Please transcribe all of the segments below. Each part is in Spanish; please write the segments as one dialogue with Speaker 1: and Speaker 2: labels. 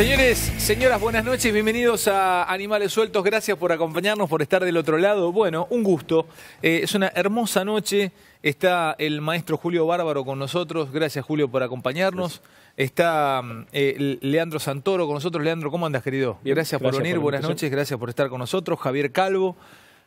Speaker 1: Señores, señoras, buenas noches, bienvenidos a Animales Sueltos, gracias por acompañarnos, por estar del otro lado. Bueno, un gusto, eh, es una hermosa noche, está el maestro Julio Bárbaro con nosotros, gracias Julio por acompañarnos. Está mm, eh, Leandro Santoro con nosotros. Leandro, ¿cómo andas, querido? gracias, por venir, buenas noches, gracias por estar con nosotros. Javier Calvo,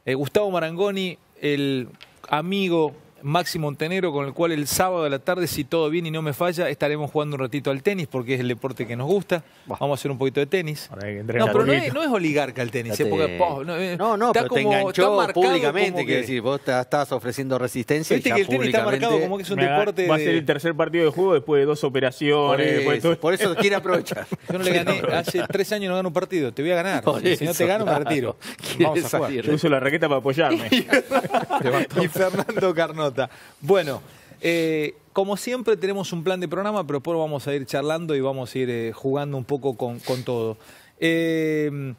Speaker 1: eh, Gustavo Marangoni, el amigo, Maxi Montenegro, con el cual el sábado a la tarde, si todo bien y no me falla, estaremos jugando un ratito al tenis, porque es el deporte que nos gusta. Vamos a hacer un poquito de tenis. No, pero no es, oligarca
Speaker 2: el tenis. Es ¿eh? porque, eh, no, no, no, pero como, te enganchó públicamente. Que, decir, vos te, estás ofreciendo resistencia Viste que el tenis está marcado como que es un deporte... Va a ser el
Speaker 3: tercer partido de juego después de dos operaciones. Por eso, quiere aprovechar. Yo no le gané, hace tres años no gano un partido. Te voy a ganar. si no te gano, me retiro. Vamos a jugar. Yo uso la raqueta para apoyarme.
Speaker 2: y
Speaker 1: Fernando Carnot. Bueno, eh, como siempre tenemos un plan de programa, pero vamos a ir charlando y vamos a ir eh, jugando un poco con, todo. Em,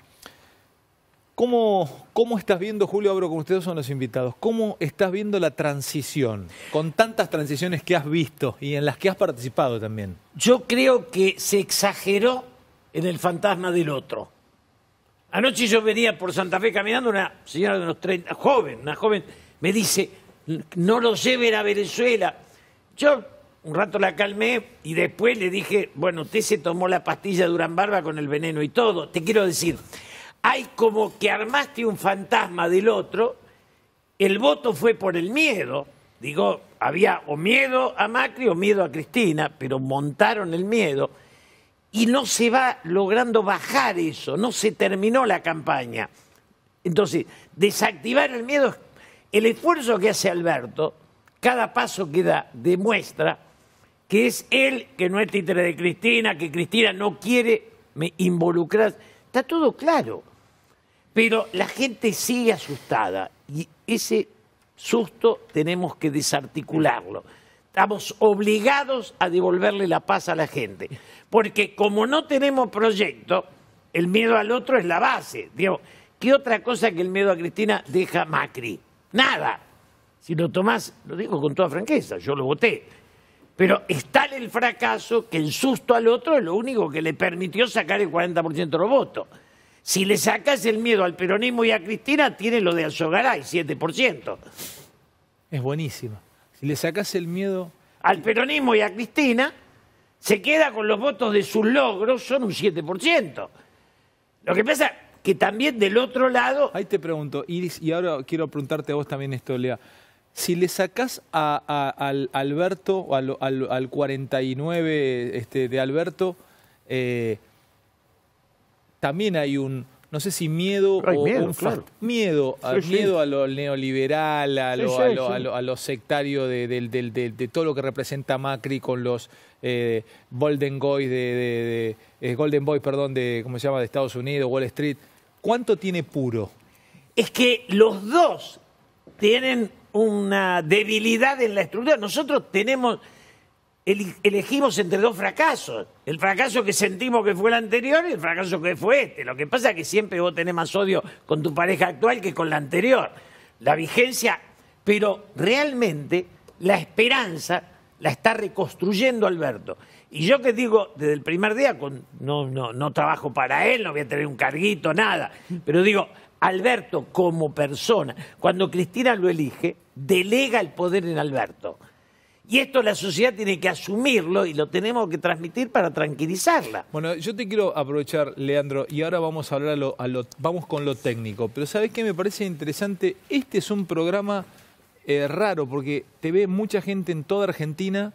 Speaker 1: ¿Cómo, ¿Cómo, estás viendo, Julio, abro con ustedes son los invitados, cómo estás viendo la transición, con tantas transiciones que has visto y en las que has participado también? Yo creo que se exageró en el fantasma del otro.
Speaker 4: Anoche yo venía por Santa Fe caminando, una señora de unos 30, joven, una joven, me dice, no lo lleven a Venezuela. Yo un rato la calmé y después le dije, bueno, usted se tomó la pastilla de Durán Barba con el veneno y todo. Te quiero decir, hay como que armaste un fantasma del otro, el voto fue por el miedo. Digo, había o miedo a Macri o miedo a Cristina, pero montaron el miedo. Y no se va logrando bajar eso, no se terminó la campaña. Entonces, desactivar el miedo es el esfuerzo que hace Alberto, cada paso que da demuestra que es él que no es títere de Cristina, que Cristina no quiere involucrar. Está todo claro. Pero la gente sigue asustada y ese susto tenemos que desarticularlo. Estamos obligados a devolverle la paz a la gente. Porque como no tenemos proyecto, el miedo al otro es la base. ¿Qué otra cosa que el miedo a Cristina deja Macri? Nada. Si lo tomás, lo digo con toda franqueza, yo lo voté. Pero es tal el fracaso que el susto al otro es lo único que le permitió sacar el 40% de los votos. Si le sacas el miedo al peronismo y a Cristina, tiene lo de Azogaray, 7%.
Speaker 1: Es buenísimo. Si le sacas el miedo...
Speaker 4: Al peronismo y a Cristina, se queda con los votos de sus logros, son un 7%. Lo que pasa,
Speaker 1: que también del otro lado... Ahí te pregunto, Iris, y ahora quiero preguntarte a vos también esto, Lea. Si le sacás a, al Alberto, al, al, 49 este, de Alberto, eh, también hay un, no sé si miedo o miedo, miedo, a, lo neoliberal, a lo, a sectario de, todo lo que representa Macri con los eh, Golden Boys de, eh, Golden Boy, perdón, de cómo se llama de Estados Unidos, Wall Street. ¿Cuánto tiene puro?
Speaker 4: Es que los dos tienen una debilidad en la estructura. Nosotros tenemos, elegimos entre dos fracasos. El fracaso que sentimos que fue el anterior y el fracaso que fue este. Lo que pasa es que siempre vos tenés más odio con tu pareja actual que con la anterior. La vigencia, pero realmente la esperanza la está reconstruyendo Alberto. Y yo que digo, desde el primer día, no, no, trabajo para él, no voy a tener un carguito, nada. Pero digo, Alberto como persona, cuando Cristina lo elige, delega el poder en Alberto. Y esto la sociedad tiene que asumirlo
Speaker 1: y lo tenemos que transmitir para tranquilizarla. Bueno, yo te quiero aprovechar, Leandro, y ahora vamos a hablar a lo, vamos con lo técnico. Pero ¿sabes qué me parece interesante? Este es un programa eh, raro porque te ve mucha gente en toda Argentina.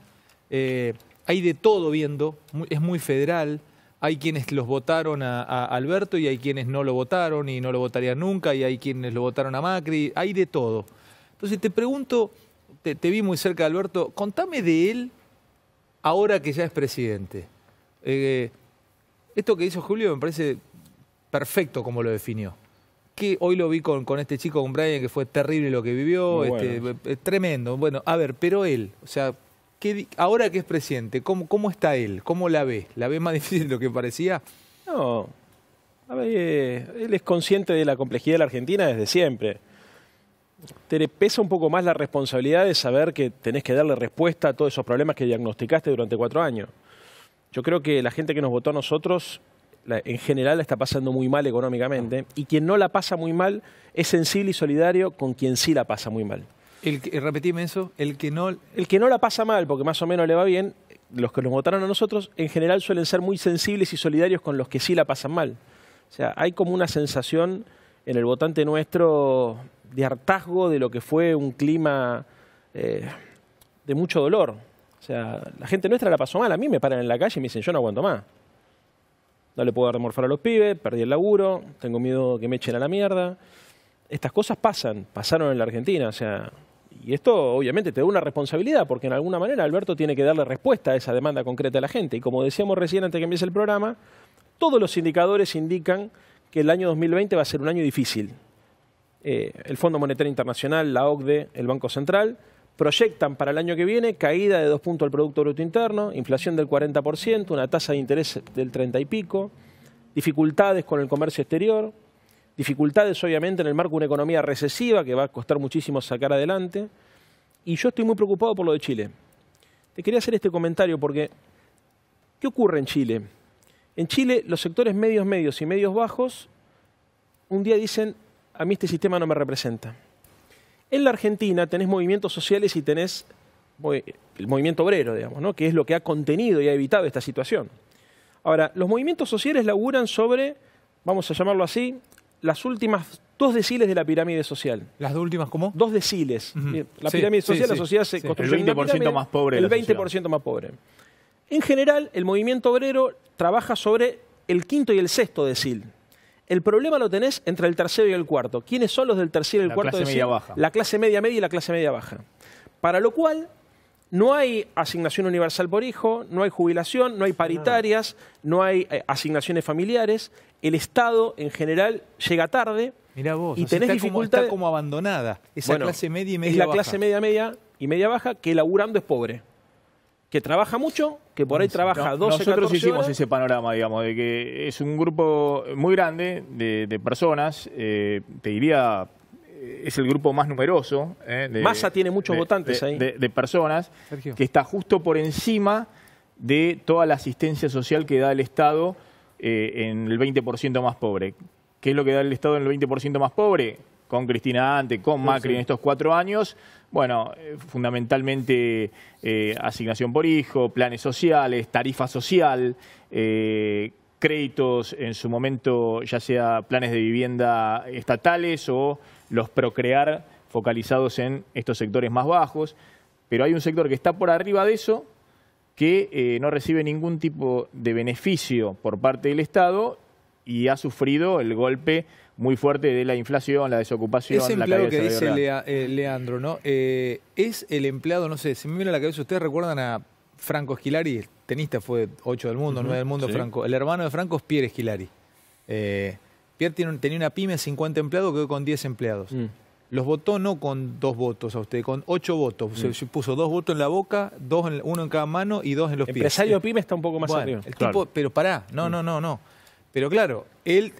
Speaker 1: Eh, hay de todo viendo, es muy federal. Hay quienes los votaron a, Alberto y hay quienes no lo votaron y no lo votarían nunca y hay quienes lo votaron a Macri, hay de todo. Entonces te pregunto, te, vi muy cerca de Alberto, contame de él ahora que ya es presidente. Eh, esto que hizo Julio me parece perfecto como lo definió. Que hoy lo vi con, este chico, con Brian, que fue terrible lo que vivió, este, eh, tremendo. Bueno, a ver, pero él, o sea, ahora que es presidente,
Speaker 5: ¿cómo, ¿cómo está él? ¿Cómo la ve? ¿La ve más difícil de lo que parecía? No. A ver, eh, él es consciente de la complejidad de la Argentina desde siempre. ¿Te pesa un poco más la responsabilidad de saber que tenés que darle respuesta a todos esos problemas que diagnosticaste durante cuatro años? Yo creo que la gente que nos votó a nosotros, en general, la está pasando muy mal económicamente. Y quien no la pasa muy mal es sensible y solidario con quien sí la pasa muy mal. El que, eh, repetime eso, el que no... El que no la pasa mal, porque más o menos le va bien, los que nos votaron a nosotros, en general suelen ser muy sensibles y solidarios con los que sí la pasan mal. O sea, hay como una sensación en el votante nuestro de hartazgo de lo que fue un clima eh, de mucho dolor. O sea, la gente nuestra la pasó mal. A mí me paran en la calle y me dicen, yo no aguanto más. No le puedo dar remorfar a los pibes, perdí el laburo, tengo miedo que me echen a la mierda. Estas cosas pasan, pasaron en la Argentina. O sea, y esto obviamente te da una responsabilidad, porque en alguna manera Alberto tiene que darle respuesta a esa demanda concreta de la gente. Y como decíamos recién antes que empiece el programa, todos los indicadores indican que el año 2020 va a ser un año difícil. Eh, el Fondo Monetario Internacional, la OCDE, el Banco Central, proyectan para el año que viene caída de dos puntos del Producto Bruto Interno, inflación del 40%, una tasa de interés del 30 y pico, dificultades con el comercio exterior, Dificultades, obviamente, en el marco de una economía recesiva que va a costar muchísimo sacar adelante. Y yo estoy muy preocupado por lo de Chile. Te quería hacer este comentario porque, ¿qué ocurre en Chile? En Chile, los sectores medios, medios y medios bajos, un día dicen, a mí este sistema no me representa. En la Argentina tenés movimientos sociales y tenés el movimiento obrero, digamos, ¿no? que es lo que ha contenido y ha evitado esta situación. Ahora, los movimientos sociales laburan sobre, vamos a llamarlo así, las últimas dos deciles de la pirámide social. ¿Las dos últimas cómo? Dos deciles. La pirámide social, la sociedad se construyó. El 20% más pobre. El 20% más pobre. En general, el movimiento obrero trabaja sobre el quinto y el sexto decil. El problema lo tenés entre el tercero y el cuarto. ¿Quiénes son los del tercero y el la cuarto clase Media baja. La clase media media y la clase media baja. Para lo cual, no hay asignación universal por hijo, no hay jubilación, no hay paritarias, no hay eh, asignaciones familiares. El Estado, en general, llega tarde. y tenés está dificultad. Como,
Speaker 1: abandonada
Speaker 5: esa clase media y media. Es la clase media, media y media baja que laburando es pobre. Que trabaja mucho, que por ahí trabaja 12, Nosotros hicimos ese
Speaker 3: panorama, digamos, de que es un grupo muy grande de, personas, eh, te diría es el grupo más numeroso. Eh, Massa tiene muchos votantes de, ahí. De, personas que está justo por encima de toda la asistencia social que da el Estado eh, en el 20% más pobre. ¿Qué es lo que da el Estado en el 20% más pobre? Con Cristina Dante, con Macri en estos cuatro años, bueno, eh, fundamentalmente eh, asignación por hijo, planes sociales, tarifa social, créditos en su momento, ya sea planes de vivienda estatales o los procrear focalizados en estos sectores más bajos, pero hay un sector que está por arriba de eso que eh, no recibe ningún tipo de beneficio por parte del Estado y ha sufrido el golpe muy fuerte de la inflación, la desocupación, la que dice
Speaker 1: eh, Leandro, ¿no? Eh, es el empleado, no sé, Si me viene a la cabeza, ustedes recuerdan a Franco Esquilari, el tenista fue 8 del mundo, 9 del mundo, El hermano de Franco es Pierre Esquilari. Eh, Pierre tenía una pyme de 50 empleados, quedó con 10 empleados. Mm. Los votó no con dos votos a usted, con ocho votos. Mm. Se puso dos votos en la boca, dos en, uno en cada mano y dos en los pies. Empresario pyme
Speaker 5: está un poco más bueno, El
Speaker 1: pero pará, no, mm. no, no, no. Pero claro, él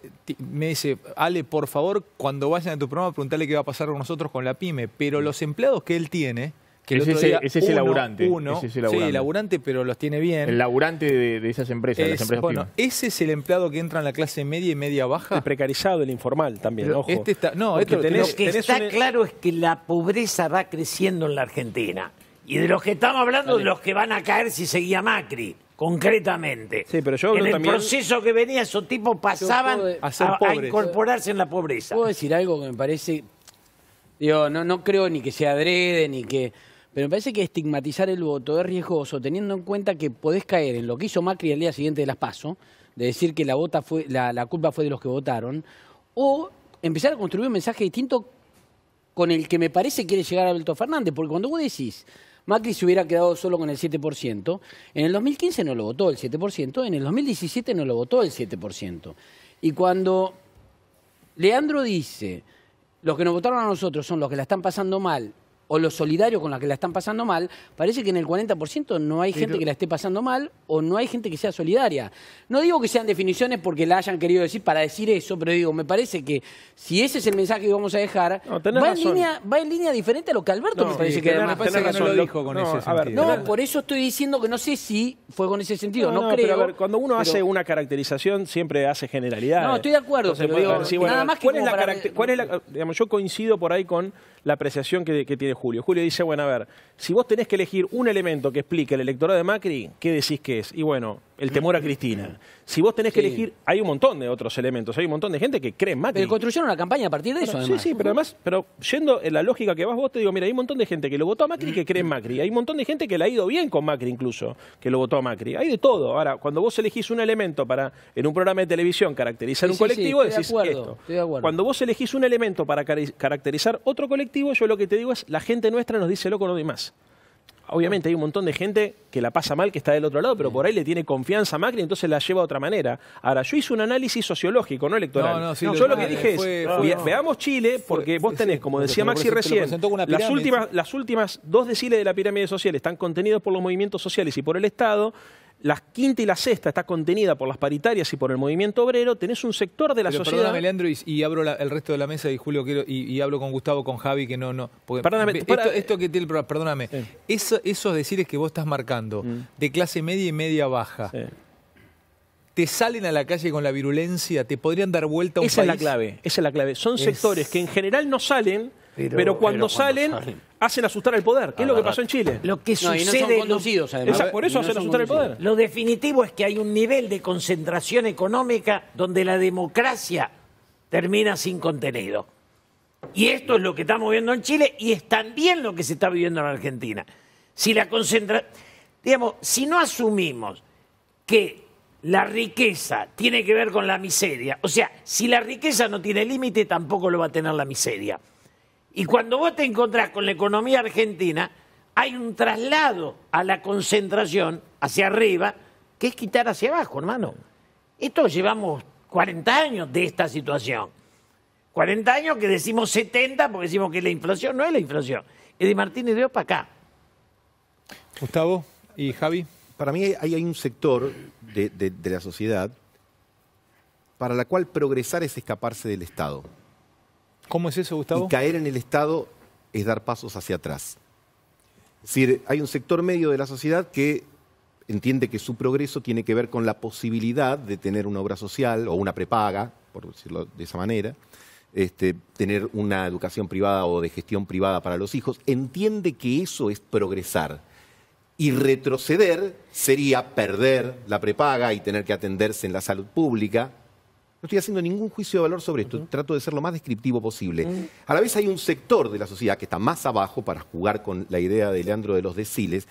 Speaker 1: me dice, Ale, por favor, cuando vayan a tu programa, preguntale qué va a pasar con nosotros con la pyme. Pero los empleados que él tiene,
Speaker 3: ese, es el laburante. Uno, ese es el laburante.
Speaker 1: laburante, pero los tiene bien. El laburante
Speaker 3: de, esas empresas, Bueno,
Speaker 1: ese es el empleado que entra en la clase media y media baja.
Speaker 5: El precarizado, el informal también, ojo. Este no, esto, tenés, lo que está e-
Speaker 1: claro es que la
Speaker 4: pobreza va creciendo en la Argentina. Y de los que estamos hablando, de los que van a caer si seguía Macri concretamente.
Speaker 5: Sí, pero yo en el proceso
Speaker 4: que venía esos tipos pasaban
Speaker 5: a,
Speaker 6: incorporarse en la pobreza. Puedo decir algo que me parece, Yo no, no creo ni que se adrede, ni que pero me parece que estigmatizar el voto es riesgoso, teniendo en cuenta que podés caer en lo que hizo Macri el día siguiente de las PASO, de decir que la, vota fue, la, la culpa fue de los que votaron, o empezar a construir un mensaje distinto con el que me parece quiere llegar Alberto Fernández, porque cuando vos decís Macri se hubiera quedado solo con el 7%, en el 2015 no lo votó el 7%, en el 2017 no lo votó el 7%. Y cuando Leandro dice, los que nos votaron a nosotros son los que la están pasando mal o los solidarios con la que la están pasando mal, parece que en el 40% no hay gente que la esté pasando mal o no hay gente que sea solidaria. No digo que sean definiciones porque la hayan querido decir para decir eso, pero digo, me parece que si ese es el mensaje que vamos a dejar, va, en línea, va, en línea, diferente a lo que Alberto me parece que no por eso estoy diciendo que no sé si fue con ese sentido, no, creo.
Speaker 5: cuando uno hace una caracterización siempre hace generalidad. No, estoy de acuerdo, nada más que yo coincido por ahí con la apreciación que, tiene Julio. Julio dice, bueno, a ver, si vos tenés que elegir un elemento que explique el electorado de Macri, ¿qué decís que es? Y bueno, el temor a Cristina. Si vos tenés que elegir, hay un montón de otros elementos, hay un montón de gente que cree en Macri. Pero construyeron una campaña a partir de eso, además. Sí, sí, pero además, pero yendo en la lógica que vas vos, te digo, mira, hay un montón de gente que lo votó a Macri y que cree en Macri. Hay un montón de gente que le ha ido bien con Macri incluso, que lo votó a Macri. Hay de todo. Ahora, cuando vos elegís un elemento para, en un programa de televisión, caracterizar un colectivo, decís de Estoy de acuerdo. Cuando vos elegís un elemento para caracterizar otro colectivo, yo lo que te digo es, la gente nuestra nos dice loco no demás. más obviamente hay un montón de gente que la pasa mal, que está del otro lado, pero por ahí le tiene confianza a Macri, entonces la lleva a otra manera. Ahora, yo hice un análisis sociológico, no electoral. No, no, yo lo que dije es, veamos Chile, porque vos tenés, como decía Maxi recién, las últimas, las últimas dos deciles de la pirámide social están contenidos por los movimientos sociales y por el Estado, la quinta y la sexta está contenida por las paritarias y por el movimiento obrero, tenés un sector de la sociedad... Perdóname,
Speaker 1: Leandro, y, abro el resto de la mesa y Julio quiero, y, hablo con Gustavo, con Javi, que no, no. perdóname, esto, que tiene perdóname, esos decires que vos estás marcando, mm. de clase media y media baja. Te salen a la calle con la virulencia, te podrían dar
Speaker 5: vuelta un esa es la clave, esa es la clave. Son sectores que en general no salen, pero, cuando, salen, hacen asustar al poder, ¿Qué es lo que pasó en Chile. Lo que sucede. por eso hacen asustar al poder.
Speaker 4: Lo definitivo es que hay un nivel de concentración económica donde la democracia termina sin contenido. Y esto es lo que estamos viendo en Chile y es también lo que se está viviendo en Argentina. Si la concentra. Digamos, si no asumimos que la riqueza tiene que ver con la miseria, o sea, si la riqueza no tiene límite, tampoco lo va a tener la miseria. Y cuando vos te encontrás con la economía argentina, hay un traslado a la concentración hacia arriba, que es quitar hacia abajo, hermano. Esto llevamos 40 años de esta situación. 40 años que decimos 70 porque decimos que la inflación no es la inflación. Es de Martínez de para acá.
Speaker 7: Gustavo y Javi. Para mí hay, un sector de la sociedad para la cual progresar es escaparse del Estado. ¿Cómo es eso, Gustavo? caer en el Estado es dar pasos hacia atrás. Es decir, hay un sector medio de la sociedad que entiende que su progreso tiene que ver con la posibilidad de tener una obra social o una prepaga, por decirlo de esa manera, este, tener una educación privada o de gestión privada para los hijos, entiende que eso es progresar. Y retroceder sería perder la prepaga y tener que atenderse en la salud pública, no estoy haciendo ningún juicio de valor sobre esto, trato de ser lo más descriptivo posible. A la vez hay un sector de la sociedad que está más abajo para jugar con la idea de Leandro de los Deciles,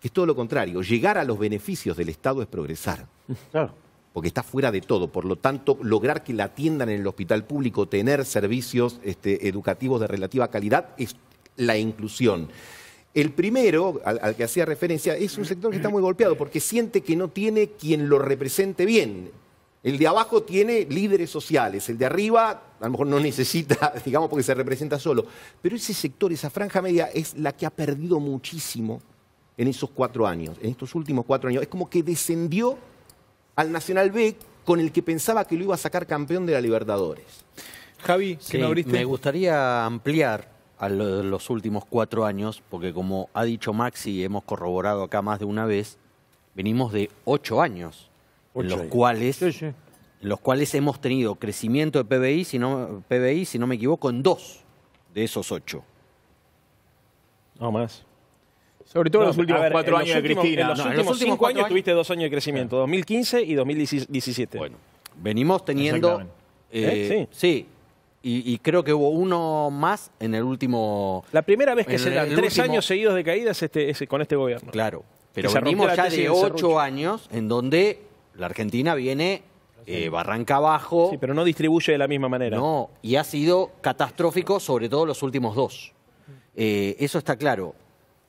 Speaker 7: que es todo lo contrario. Llegar a los beneficios del Estado es progresar. Claro. Porque está fuera de todo. Por lo tanto, lograr que la atiendan en el hospital público, tener servicios este, educativos de relativa calidad, es la inclusión. El primero, al, que hacía referencia, es un sector que está muy golpeado porque siente que no tiene quien lo represente bien. El de abajo tiene líderes sociales, el de arriba a lo mejor no necesita, digamos, porque se representa solo. Pero ese sector, esa franja media, es la que ha perdido muchísimo en esos cuatro años, en estos últimos cuatro años. Es como que descendió al Nacional B con el que pensaba que lo iba a sacar campeón de la Libertadores.
Speaker 2: Javi, me, me gustaría ampliar a los últimos cuatro años, porque como ha dicho Maxi, y hemos corroborado acá más de una vez, venimos de ocho años los cuales los cuales hemos tenido crecimiento de PBI, si no PBI, si no me equivoco, en dos de esos ocho. No más.
Speaker 3: Sobre todo en los últimos cuatro años Cristina. En los, últimos, cinco años,
Speaker 5: tuviste dos años de crecimiento, 2015 y 2017. Bueno, venimos teniendo...
Speaker 2: Eh, ¿Eh? Sí. Y, creo que hubo uno más en el último... La primera vez que se dan tres años
Speaker 5: seguidos de caídas este, con este gobierno.
Speaker 2: Claro, pero venimos ya de ocho años en donde la Argentina viene eh, barranca abajo. Sí, pero no distribuye de la misma manera. No, y ha sido catastrófico, sobre todo los últimos dos. Eh, eso está claro.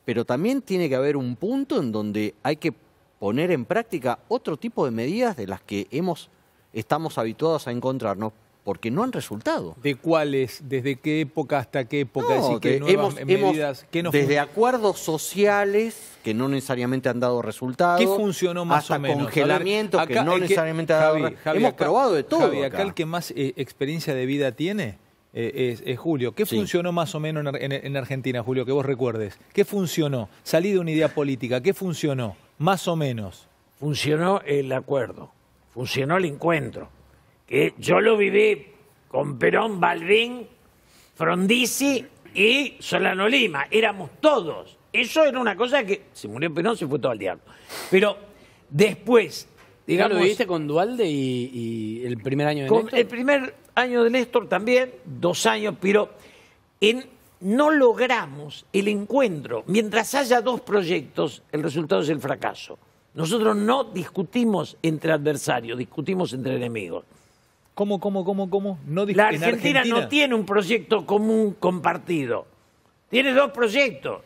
Speaker 2: Pero también tiene que haber un punto en donde hay que poner en práctica otro tipo de medidas de las que hemos, estamos habituados a encontrarnos porque no han resultado.
Speaker 1: ¿De cuáles? ¿Desde qué época hasta qué época? que hemos, medidas, desde
Speaker 2: acuerdos sociales que no necesariamente han dado resultados. ¿Qué funcionó más o menos? congelamientos que no necesariamente han dado Hemos probado de todo. Javi, acá, el que más
Speaker 1: eh, experiencia de vida tiene eh, es, Julio. ¿Qué funcionó más o menos en, Argentina, Julio, que vos recuerdes? ¿Qué funcionó? Salí de una idea política, ¿qué funcionó? Más o menos. Funcionó el acuerdo, funcionó el encuentro. Que yo lo
Speaker 4: viví con Perón, Balvin, Frondizi y Solano Lima. Éramos todos. Eso era una cosa que se murió Perón, se fue todo al diablo. Pero después, digamos... lo
Speaker 6: con Dualde y, el primer año de Néstor.
Speaker 4: El primer año de Néstor también, dos años, pero en, no logramos el encuentro. Mientras haya dos proyectos, el resultado es el fracaso. Nosotros no discutimos entre adversarios, discutimos entre enemigos.
Speaker 1: ¿Cómo, cómo, cómo, cómo? No La Argentina no tiene
Speaker 4: un proyecto común compartido. Tiene dos proyectos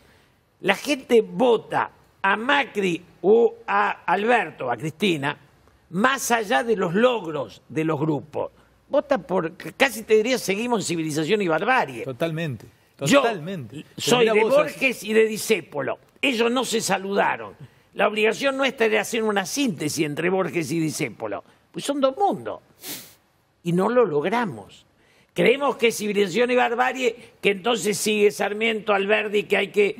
Speaker 4: la gente vota a Macri o a Alberto, a Cristina, más allá de los logros de los grupos. Vota por, casi te diría, seguimos civilización y barbarie. Totalmente. Totalmente. Yo soy de Borges y de Disépolo. Ellos no se saludaron. La obligación nuestra era hacer una síntesis entre Borges y Disépolo. Pues son dos mundos. Y no lo logramos. Creemos que civilización y barbarie, que entonces sigue Sarmiento, Alberdi, que hay que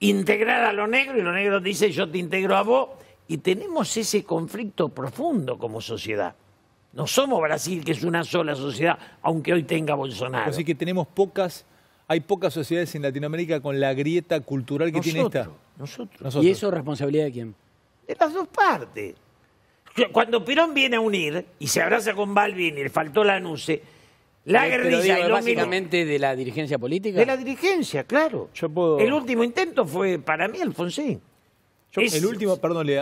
Speaker 4: integrar a lo negro, y lo negro dice, yo te integro a vos y tenemos ese conflicto profundo como sociedad. No somos Brasil, que es una sola
Speaker 1: sociedad, aunque hoy tenga Bolsonaro. Así que tenemos pocas, hay pocas sociedades en Latinoamérica con la grieta cultural
Speaker 6: que tiene esta. Nosotros. nosotros. ¿Y eso es responsabilidad de quién? De las
Speaker 4: dos partes. Cuando Perón viene a unir y se abraza con Balvin y le faltó la nuce, la eh, guerrilla. Pero básicamente
Speaker 6: de la dirigencia política. De la
Speaker 4: dirigencia, claro. El último intento fue para mí Alfonsín. El último,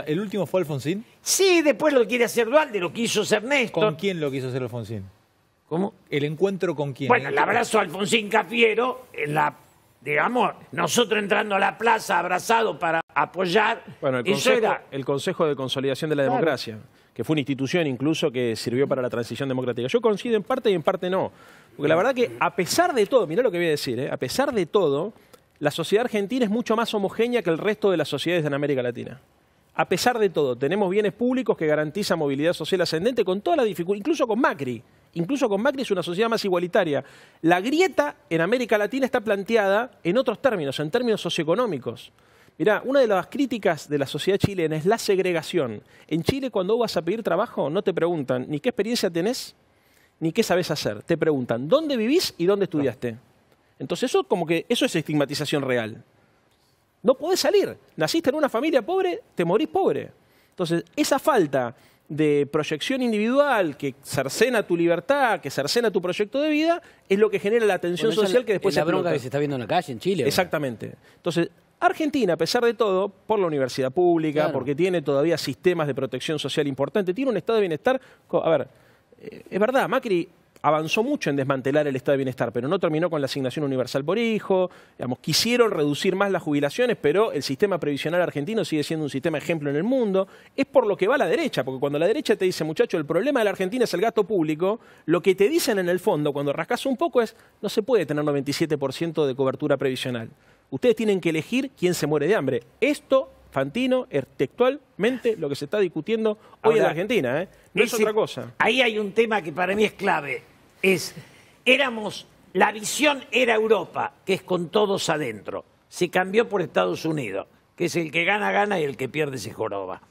Speaker 4: ¿el último
Speaker 1: fue Alfonsín? Sí, después lo quiere hacer Dualde, lo quiso hacer Néstor. ¿Con quién lo quiso hacer Alfonsín? ¿Cómo? ¿El encuentro con quién? Bueno, el abrazo a Alfonsín Cafiero en la digamos,
Speaker 4: nosotros entrando a la plaza abrazado para apoyar.
Speaker 5: Bueno, el, consejo, el consejo de Consolidación de la Democracia que fue una institución incluso que sirvió para la transición democrática. Yo coincido en parte y en parte no. Porque la verdad que a pesar de todo, mirá lo que voy a decir, eh, a pesar de todo, la sociedad argentina es mucho más homogénea que el resto de las sociedades en América Latina. A pesar de todo, tenemos bienes públicos que garantizan movilidad social ascendente con toda la dificultad, incluso con Macri. Incluso con Macri es una sociedad más igualitaria. La grieta en América Latina está planteada en otros términos, en términos socioeconómicos. Mirá, una de las críticas de la sociedad chilena es la segregación. En Chile, cuando vas a pedir trabajo, no te preguntan ni qué experiencia tenés, ni qué sabés hacer. Te preguntan dónde vivís y dónde estudiaste. Entonces, eso como que eso es estigmatización real. No podés salir. Naciste en una familia pobre, te morís pobre. Entonces, esa falta de proyección individual que cercena tu libertad, que cercena tu proyecto de vida, es lo que genera la tensión social que después es la bronca que se está
Speaker 6: viendo en la calle en Chile.
Speaker 5: Exactamente. Entonces, Argentina, a pesar de todo, por la universidad pública, porque tiene todavía sistemas de protección social importante, tiene un estado de bienestar. A ver, eh, es verdad, Macri avanzó mucho en desmantelar el estado de bienestar, pero no terminó con la asignación universal por hijo. Digamos, quisieron reducir más las jubilaciones, pero el sistema previsional argentino sigue siendo un sistema ejemplo en el mundo. Es por lo que va la derecha, porque cuando la derecha te dice, muchacho, el problema de la Argentina es el gasto público, lo que te dicen en el fondo, cuando rascas un poco, es no se puede tener 97% de cobertura previsional. Ustedes tienen que elegir quién se muere de hambre. Esto, Fantino, es textualmente lo que se está discutiendo hoy en la Argentina. ¿eh? No es otra cosa. Ahí hay un tema que para mí es clave.
Speaker 4: Es, éramos, la visión era Europa, que es con todos adentro. Se cambió por Estados Unidos, que es el que gana, gana y el que pierde se joroba.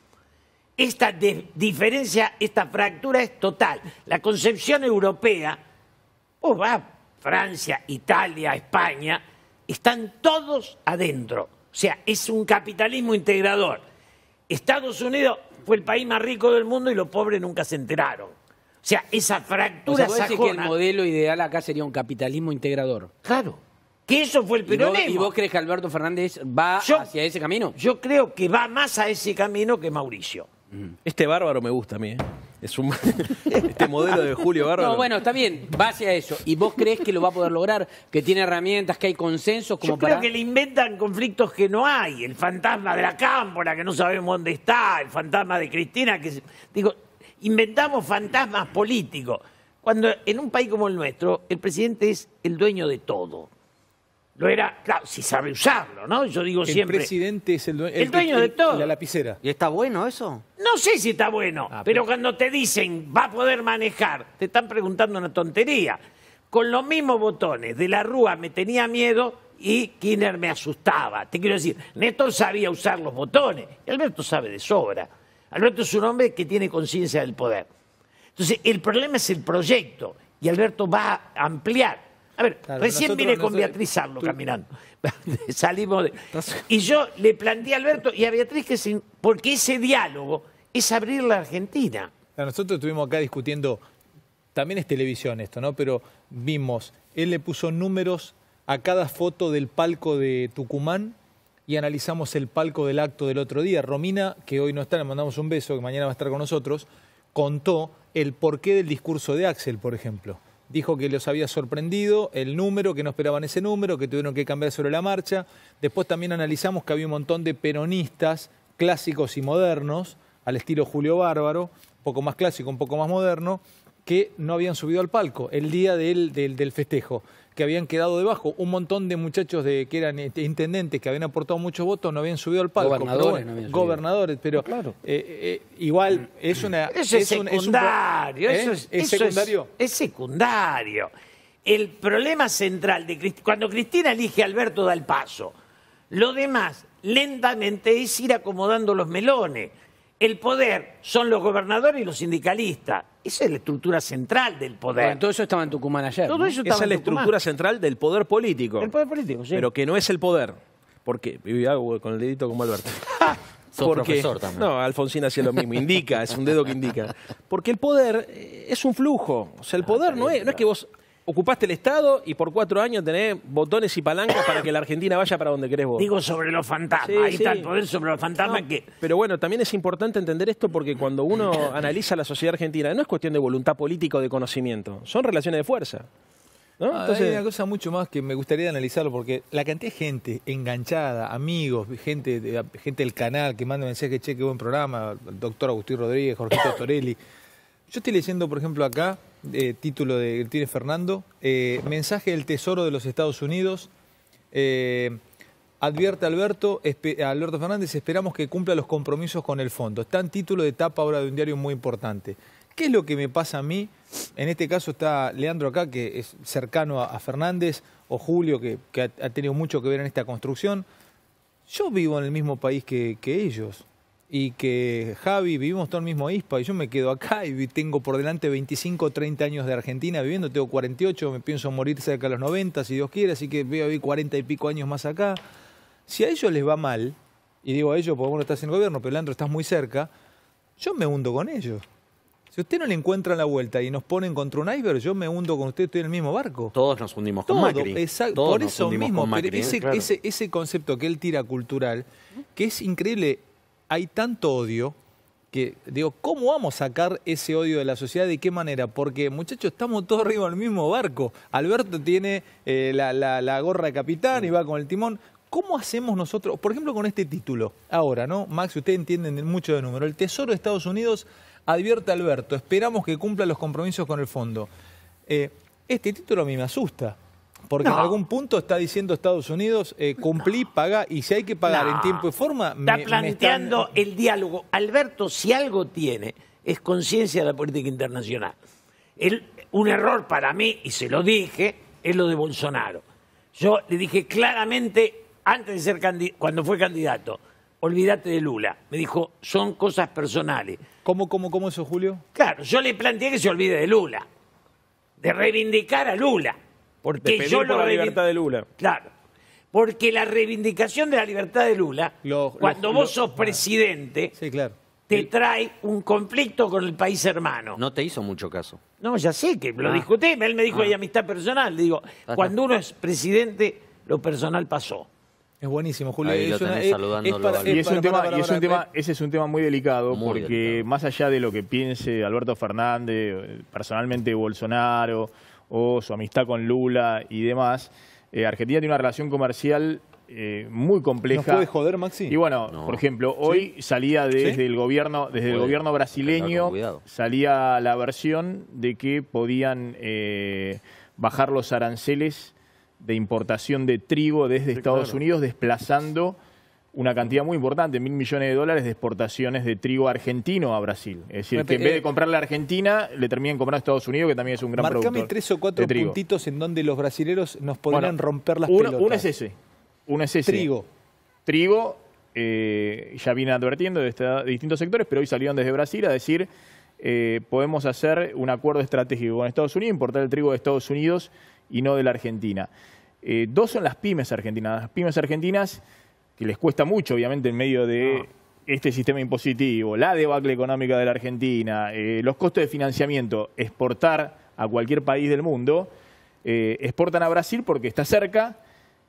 Speaker 4: Esta diferencia, esta fractura es total. La concepción europea, o va Francia, Italia, España, están todos adentro. O sea, es un capitalismo integrador. Estados Unidos fue el país más rico del mundo y los pobres nunca se enteraron. O sea, esa fractura o que el
Speaker 6: modelo ideal acá sería un capitalismo integrador. Claro. Que eso fue el peronismo. ¿Y vos, crees que Alberto Fernández va hacia ese camino? Yo creo que va más a ese camino que Mauricio.
Speaker 5: Este bárbaro me gusta a mí, ¿eh? Es un este modelo de Julio Bárbaro. No, bueno,
Speaker 6: está bien, base a eso. ¿Y vos crees que lo va a poder lograr? ¿Que tiene herramientas, que hay consensos como Yo creo que le inventan conflictos que no hay. El fantasma de la cámpora, que no sabemos dónde está, el
Speaker 4: fantasma de Cristina, que digo, inventamos fantasmas políticos. Cuando en un país como el nuestro, el presidente es el dueño de todo. Lo era, claro, si
Speaker 2: sabe usarlo, ¿no? Yo digo siempre. El presidente es el, dueño de todo. La lapicera. ¿Y está bueno eso?
Speaker 4: No sé si está bueno, ah, pero, cuando te dicen va a poder manejar, te están preguntando una tontería. Con los mismos botones, de la Rúa me tenía miedo y Kirchner me asustaba. Te quiero decir, Néstor sabía usar los botones, Alberto sabe de sobra. Alberto es un hombre que tiene conciencia del poder. Entonces, el problema es el proyecto y Alberto va a ampliar. A ver, recién vine con Beatriz Arlo caminando. Salimos de... Y yo le planteé a Alberto y a Beatriz que porque ese diálogo es abrir la Argentina.
Speaker 1: Nosotros estuvimos acá discutiendo, también es televisión esto, ¿no? Pero vimos, él le puso números a cada foto del palco de Tucumán y analizamos el palco del acto del otro día. Romina, que hoy no está, le mandamos un beso, que mañana va a estar con nosotros, contó el porqué del discurso de Axel, por ejemplo dijo que los había sorprendido el número, que no esperaban ese número, que tuvieron que cambiar sobre la marcha. Después también analizamos que había un montón de peronistas clásicos y modernos, al estilo Julio Bárbaro, un poco más clásico, un poco más moderno, que no habían subido al palco el día del, del, festejo que habían quedado debajo. Un montón de muchachos de, que eran este, intendentes, que habían aportado muchos votos, no habían subido al palco. Gobernadores, pero eh, eh, igual es una... es, secundario. es, secundario. Es,
Speaker 4: secundario. El problema central de cuando Cristina elige a Alberto da el paso, lo demás lentamente es ir acomodando los melones el poder son los gobernadores y los sindicalistas. Esa es la estructura central del poder.
Speaker 5: todo eso estaba en Tucumán ayer. Todo eso estaba Esa es la estructura central del poder político. El poder político, sí. Pero que no es el poder. Porque, vivía con el dedito como Alberto. porque, profesor también. No, Alfonsín hacía lo mismo, indica, es un dedo que indica. Porque el poder eh, es un flujo. O sea, el ah, poder no, es, no es que vos ocupaste el Estado y por cuatro años tenés botones y palancas para que la Argentina vaya para donde querés vos. Digo sobre los fantasmas, ahí poder sobre los fantasmas que... Pero bueno, también es importante entender esto porque cuando uno analiza la sociedad argentina, no es cuestión de voluntad política o de conocimiento, son relaciones de fuerza.
Speaker 1: Ah, Entonces... Hay una cosa mucho más que me gustaría analizarlo, porque la cantidad de gente enganchada, amigos, gente, gente del canal que manda mensajes, che, qué buen programa, doctor Agustín Rodríguez, Jorgito Torelli, yo estoy leyendo, por ejemplo, acá, eh, título de Gertrude Fernando, eh, mensaje del Tesoro de los Estados Unidos. Eh, advierte Alberto, Alberto Fernández, esperamos que cumpla los compromisos con el fondo. Está en título de tapa ahora de un diario muy importante. ¿Qué es lo que me pasa a mí? En este caso está Leandro acá, que es cercano a, Fernández, o Julio, que, ha, tenido mucho que ver en esta construcción. Yo vivo en el mismo país que ellos y que Javi vivimos todo el mismo ISPA y yo me quedo acá y tengo por delante 25, 30 años de Argentina viviendo, tengo 48, me pienso morir cerca de los 90 si Dios quiere, así que voy a vivir 40 y pico años más acá. Si a ellos les va mal, y digo a ellos porque vos no estás en el gobierno, pero Leandro estás muy cerca, yo me hundo con ellos. Si usted no le encuentra la vuelta y nos ponen contra un iceberg, yo me hundo con usted, estoy en el mismo barco. Todos nos hundimos con por eso mismo, ¿eh? ese, ese, ese concepto que él tira cultural, que es increíble, hay tanto odio que digo, ¿cómo vamos a sacar ese odio de la sociedad? ¿De qué manera? Porque, muchachos, estamos todos arriba del mismo barco. Alberto tiene eh, la, gorra de capitán y va con el timón. ¿Cómo hacemos nosotros, por ejemplo, con este título? Ahora, ¿no? Max, ustedes entienden mucho de número. El Tesoro de Estados Unidos advierte a Alberto, esperamos que cumpla los compromisos con el fondo. Eh, este título a mí me asusta. Porque en algún punto está diciendo Estados Unidos, eh, cumplí, paga, y si hay que pagar en tiempo y forma... Está planteando el diálogo. Alberto,
Speaker 4: si algo tiene, es conciencia de la política internacional. un error para mí, y se lo dije, es lo de Bolsonaro. Yo le dije claramente, antes de ser cuando fue candidato, olvídate de Lula. Me dijo, son cosas personales. ¿Cómo, cómo, cómo eso, Julio? Claro, yo le planteé que se olvide de Lula, de reivindicar a Lula yo lo de Lula. Claro. Porque la reivindicación de la libertad de Lula, cuando vos sos ah. presidente, te trae un conflicto con el país hermano.
Speaker 2: No te hizo mucho caso.
Speaker 4: No, ya sé que lo ah. discutí. Él me dijo, de ah. amistad personal. digo, cuando uno es presidente, lo personal pasó.
Speaker 3: Es buenísimo, Julio. saludándolo. y es un ¿eh? ese es un tema muy delicado porque más allá de lo que piense Alberto Fernández, eh, personalmente Bolsonaro, o su amistad con Lula y demás. Eh, Argentina tiene una relación comercial eh, muy compleja. ¿No puede joder, Maxi? Y bueno, por ejemplo, hoy salía desde el gobierno, desde el gobierno brasileño, salía la versión de que podían eh, bajar los aranceles de importación de trigo desde Estados Unidos, desplazando una cantidad muy importante, mil millones de dólares de exportaciones de trigo argentino a Brasil. Es decir, que en vez de eh, comprarle a Argentina, le terminan comprando a Estados Unidos, que también es un gran Marcame tres o cuatro puntitos en donde los brasileros nos podrían romper las uno, Uno es ese. Uno es ese. Trigo. Trigo, eh, ya viene advirtiendo de, distintos sectores, pero hoy salieron desde Brasil a decir... Eh, podemos hacer un acuerdo estratégico con Estados Unidos, importar el trigo de Estados Unidos y no de la Argentina. dos son las pymes argentinas. Las pymes argentinas que les cuesta mucho, obviamente, en medio de este sistema impositivo, la debacle económica de la Argentina, eh, los costos de financiamiento, exportar a cualquier país del mundo, eh, exportan a Brasil porque está cerca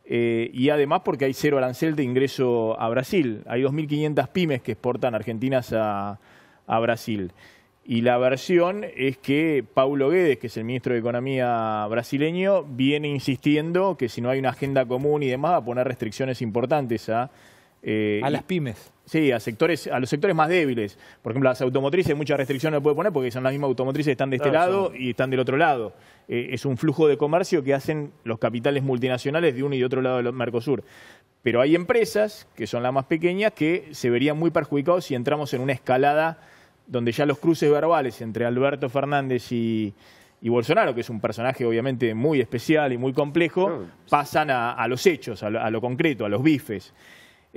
Speaker 3: eh, y además porque hay cero arancel de ingreso a Brasil. Hay 2.500 pymes que exportan argentinas a Brasil. Y la versión es que Paulo Guedes, que es el ministro de Economía brasileño, viene insistiendo que si no hay una agenda común y demás, va a poner restricciones importantes a... Eh, a las pymes. Sí, a sectores, a los sectores más débiles. Por ejemplo, las automotrices, muchas restricciones no puede poner porque son las mismas automotrices que están de este lado y están del otro lado. Eh, es un flujo de comercio que hacen los capitales multinacionales de uno y de otro lado del Mercosur. Pero hay empresas, que son las más pequeñas, que se verían muy perjudicados si entramos en una escalada donde ya los cruces verbales entre Alberto Fernández y, Bolsonaro, que es un personaje obviamente muy especial y muy complejo, pasan a, los hechos, a lo, concreto,
Speaker 6: a los bifes.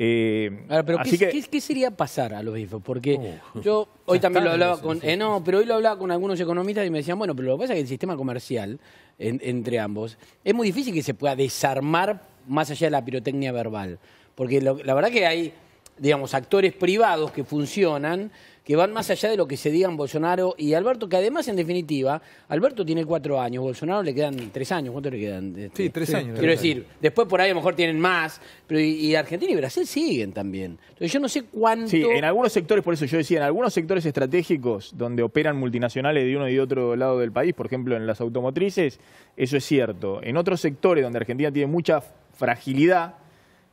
Speaker 6: Eh, pero ¿qué, sería pasar a los bifes? Porque oh. yo hoy también lo hablaba con... Eh, pero hoy lo hablaba con algunos economistas y me decían, bueno, pero lo que pasa es que el sistema comercial entre ambos es muy difícil que se pueda desarmar más allá de la pirotecnia verbal. Porque la verdad que hay, digamos, actores privados que funcionan que van más allá de lo que se digan Bolsonaro y Alberto, que además, en definitiva, Alberto tiene cuatro años, Bolsonaro le quedan tres años, ¿cuánto le quedan? Este, sí, tres años. Quiero decir, después por ahí a lo mejor tienen más, pero y, Argentina y Brasil siguen también. Entonces yo no sé cuánto... Sí, en algunos sectores, por eso yo decía, en
Speaker 3: algunos sectores estratégicos donde operan multinacionales de uno y de otro lado del país, por ejemplo en las automotrices, eso es cierto. En otros sectores donde Argentina tiene mucha fragilidad,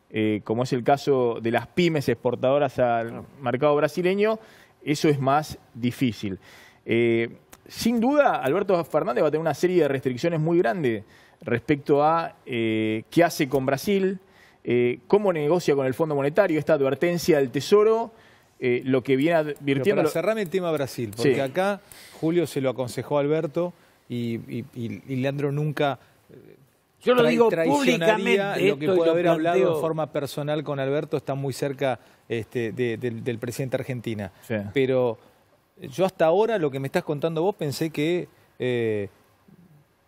Speaker 3: eh, como es el caso de las pymes exportadoras al mercado brasileño, eso es más difícil. Eh, sin duda, Alberto Fernández va a tener una serie de restricciones muy grandes respecto a eh, qué hace con Brasil, eh, cómo negocia con el Fondo Monetario, esta advertencia del Tesoro, lo que viene advirtiendo...
Speaker 1: Pero para el tema Brasil, porque
Speaker 3: acá Julio se lo aconsejó a Alberto y,
Speaker 1: Leandro nunca... Yo lo digo públicamente. Lo que puede haber hablado de forma personal con Alberto está muy cerca este, del, presidente Argentina. Pero yo hasta ahora lo que me estás contando vos pensé que eh,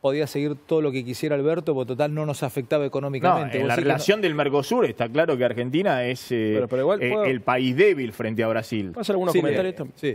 Speaker 1: podía seguir todo lo que quisiera Alberto, porque total no nos afectaba económicamente. la relación
Speaker 3: del Mercosur
Speaker 5: está claro que Argentina es eh, eh, el país débil frente a Brasil. ¿Puedo algunos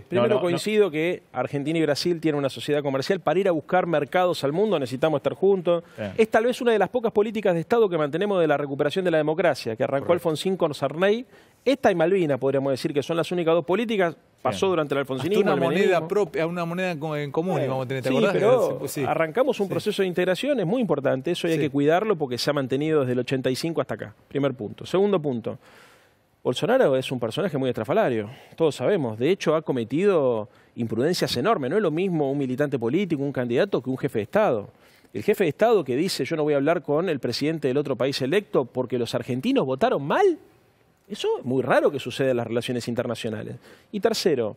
Speaker 5: Primero coincido que Argentina y Brasil tienen una sociedad comercial. Para ir a buscar mercados al mundo necesitamos estar juntos. Es tal vez una de las pocas políticas de Estado que mantenemos de la recuperación de la democracia, que arrancó Alfonsín con Sarney esta y Malvina, podríamos decir, que son las únicas dos políticas. Pasó durante
Speaker 1: el alfonsinismo. una moneda propia, una moneda en común, vamos a tener, que sí, Pero pues
Speaker 5: arrancamos un proceso de integración, es muy importante eso hay que cuidarlo porque se ha mantenido desde el 85 hasta acá. Primer punto. Segundo punto. Bolsonaro es un personaje muy estrafalario, todos sabemos. De hecho, ha cometido imprudencias enormes. No es lo mismo un militante político, un candidato, que un jefe de Estado. El jefe de Estado que dice yo no voy a hablar con el presidente del otro país electo porque los argentinos votaron mal, eso es muy raro que suceda en las relaciones internacionales. Y tercero,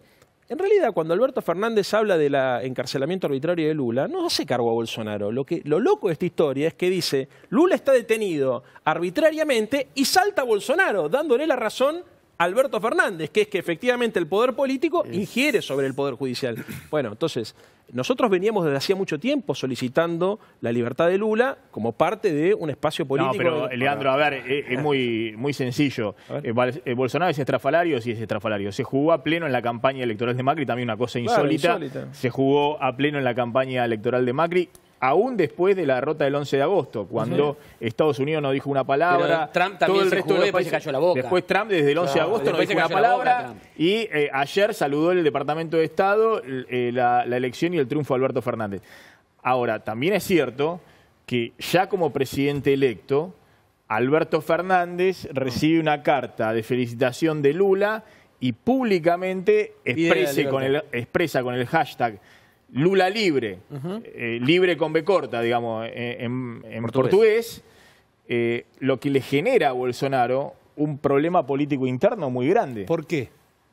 Speaker 5: en realidad, cuando Alberto Fernández habla del encarcelamiento arbitrario de Lula, no hace cargo a Bolsonaro. Lo, que, lo loco de esta historia es que dice, Lula está detenido arbitrariamente y salta a Bolsonaro, dándole la razón Alberto Fernández, que es que efectivamente el poder político ingiere sobre el poder judicial. Bueno, entonces, nosotros veníamos desde hacía mucho tiempo solicitando la libertad de Lula como parte de un espacio político. No, pero Leandro, a ver,
Speaker 3: eh, es, muy, muy sencillo. Eh, eh, Bolsonaro es estrafalario, sí es estrafalario. Se jugó a pleno en la campaña electoral de Macri, también una cosa insólita. Se jugó a pleno en la campaña electoral de Macri aún después de la derrota del 11 de agosto, cuando Estados Unidos no dijo una palabra. Trump también se jugó, después se cayó la boca. Después Trump desde el 11 de agosto no dijo una palabra. y eh, ayer saludó el Departamento de Estado eh, la, elección y el triunfo de Alberto Fernández. Ahora, también es cierto que ya como presidente electo, Alberto Fernández mm. recibe una carta de felicitación de Lula y públicamente expresa con el hashtag Lula libre, eh, libre con B corta, digamos, eh, en, portugués, eh, lo que le genera a Bolsonaro un problema político interno muy grande. ¿Por qué?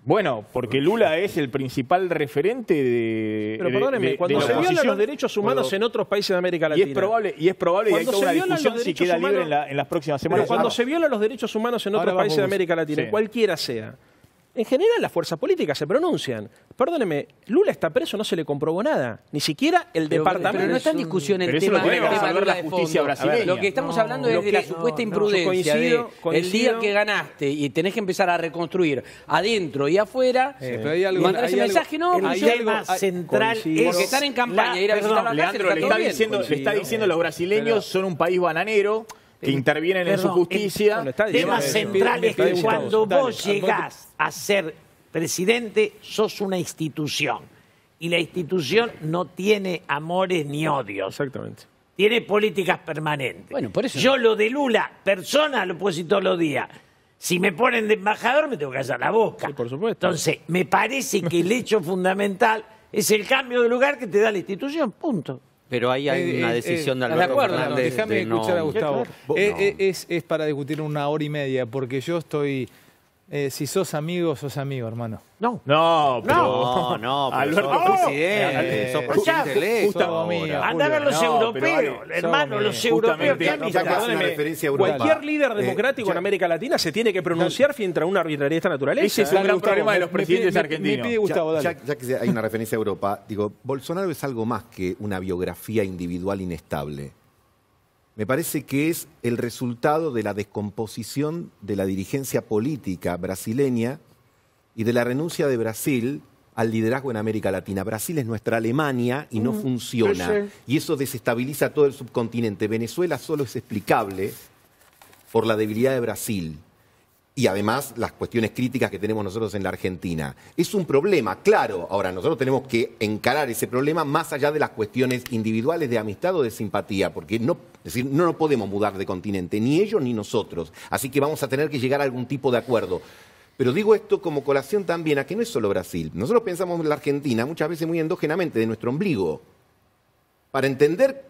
Speaker 3: Bueno, porque Lula es el principal referente de. Pero perdóneme, cuando se violan los derechos humanos en
Speaker 5: otros países de América Latina. Y es probable, y es probable que una discusión si queda libre en, las próximas semanas. cuando se violan los derechos humanos en otros países de América Latina, cualquiera sea, en general las fuerzas políticas se pronuncian. Perdóneme, Lula está preso, no se le comprobó nada. Ni siquiera el departamento... Pero no está en discusión el tema, de la justicia brasileña. lo que estamos hablando es de la supuesta imprudencia. Coincido,
Speaker 6: El día que ganaste y tenés que empezar a reconstruir adentro y afuera, sí, pero hay ese mensaje, no, hay algo, ah, central es... Porque estar en campaña, la, ir a visitar la cárcel, le está diciendo,
Speaker 3: le está diciendo los brasileños son un país bananero que intervienen en su justicia. El, tema central es que cuando vos llegás
Speaker 4: a ser presidente, sos una institución. Y la institución no tiene amores ni odios. Exactamente. Tiene políticas permanentes. Yo lo de Lula, persona, lo puse todos los días. Si me ponen de embajador, me tengo que callar la boca. por supuesto. Entonces, me parece que el hecho fundamental es el cambio de lugar que te da la institución. Punto.
Speaker 2: Pero ahí hay eh, una eh, decisión de eh, Alberto de acuerdo, Déjame escuchar a Gustavo.
Speaker 1: Es, es para discutir una hora y media, porque yo estoy eh, si sos amigo, sos amigo, hermano. No. No, pero...
Speaker 7: No,
Speaker 2: no, pero Alberto, presidente, ¡Oh! sos presidente a ver los europeos, hermano, los europeos. Cualquier líder eh, democrático en
Speaker 5: América Latina se tiene que pronunciar frente a una arbitrariedad de esta naturaleza. Ese es un gran problema de los presidentes argentinos. ya,
Speaker 7: que hay una referencia a Europa, digo, Bolsonaro es algo más que una biografía individual inestable me parece que es el resultado de la descomposición de la dirigencia política brasileña y de la renuncia de Brasil al liderazgo en América Latina. Brasil es nuestra Alemania y no funciona. Y eso desestabiliza todo el subcontinente. Venezuela solo es explicable por la debilidad de Brasil y además las cuestiones críticas que tenemos nosotros en la Argentina. Es un problema, claro. Ahora, nosotros tenemos que encarar ese problema más allá de las cuestiones individuales de amistad o de simpatía, porque no, es decir, no nos podemos mudar de continente, ni ellos ni nosotros. Así que vamos a tener que llegar a algún tipo de acuerdo. Pero digo esto como colación también a que no es solo Brasil. Nosotros pensamos en la Argentina muchas veces muy endógenamente, de nuestro ombligo. Para entender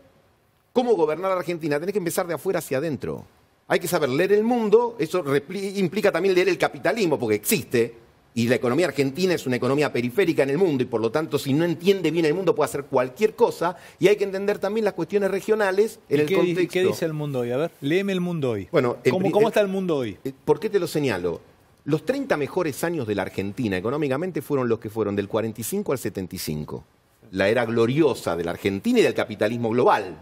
Speaker 7: cómo gobernar la Argentina, tenés que empezar de afuera hacia adentro. Hay que saber leer el mundo, eso implica también leer el capitalismo, porque existe, y la economía argentina es una economía periférica en el mundo, y por lo tanto, si no entiende bien el mundo, puede hacer cualquier cosa, y hay que entender también las cuestiones regionales en el contexto. ¿Qué dice el mundo hoy? A ver, léeme el mundo hoy. Bueno, ¿Cómo, ¿Cómo, está el mundo hoy? Eh, ¿Por qué te lo señalo? Los 30 mejores años de la Argentina económicamente fueron los que fueron del 45 al 75, la era gloriosa de la Argentina y del capitalismo global,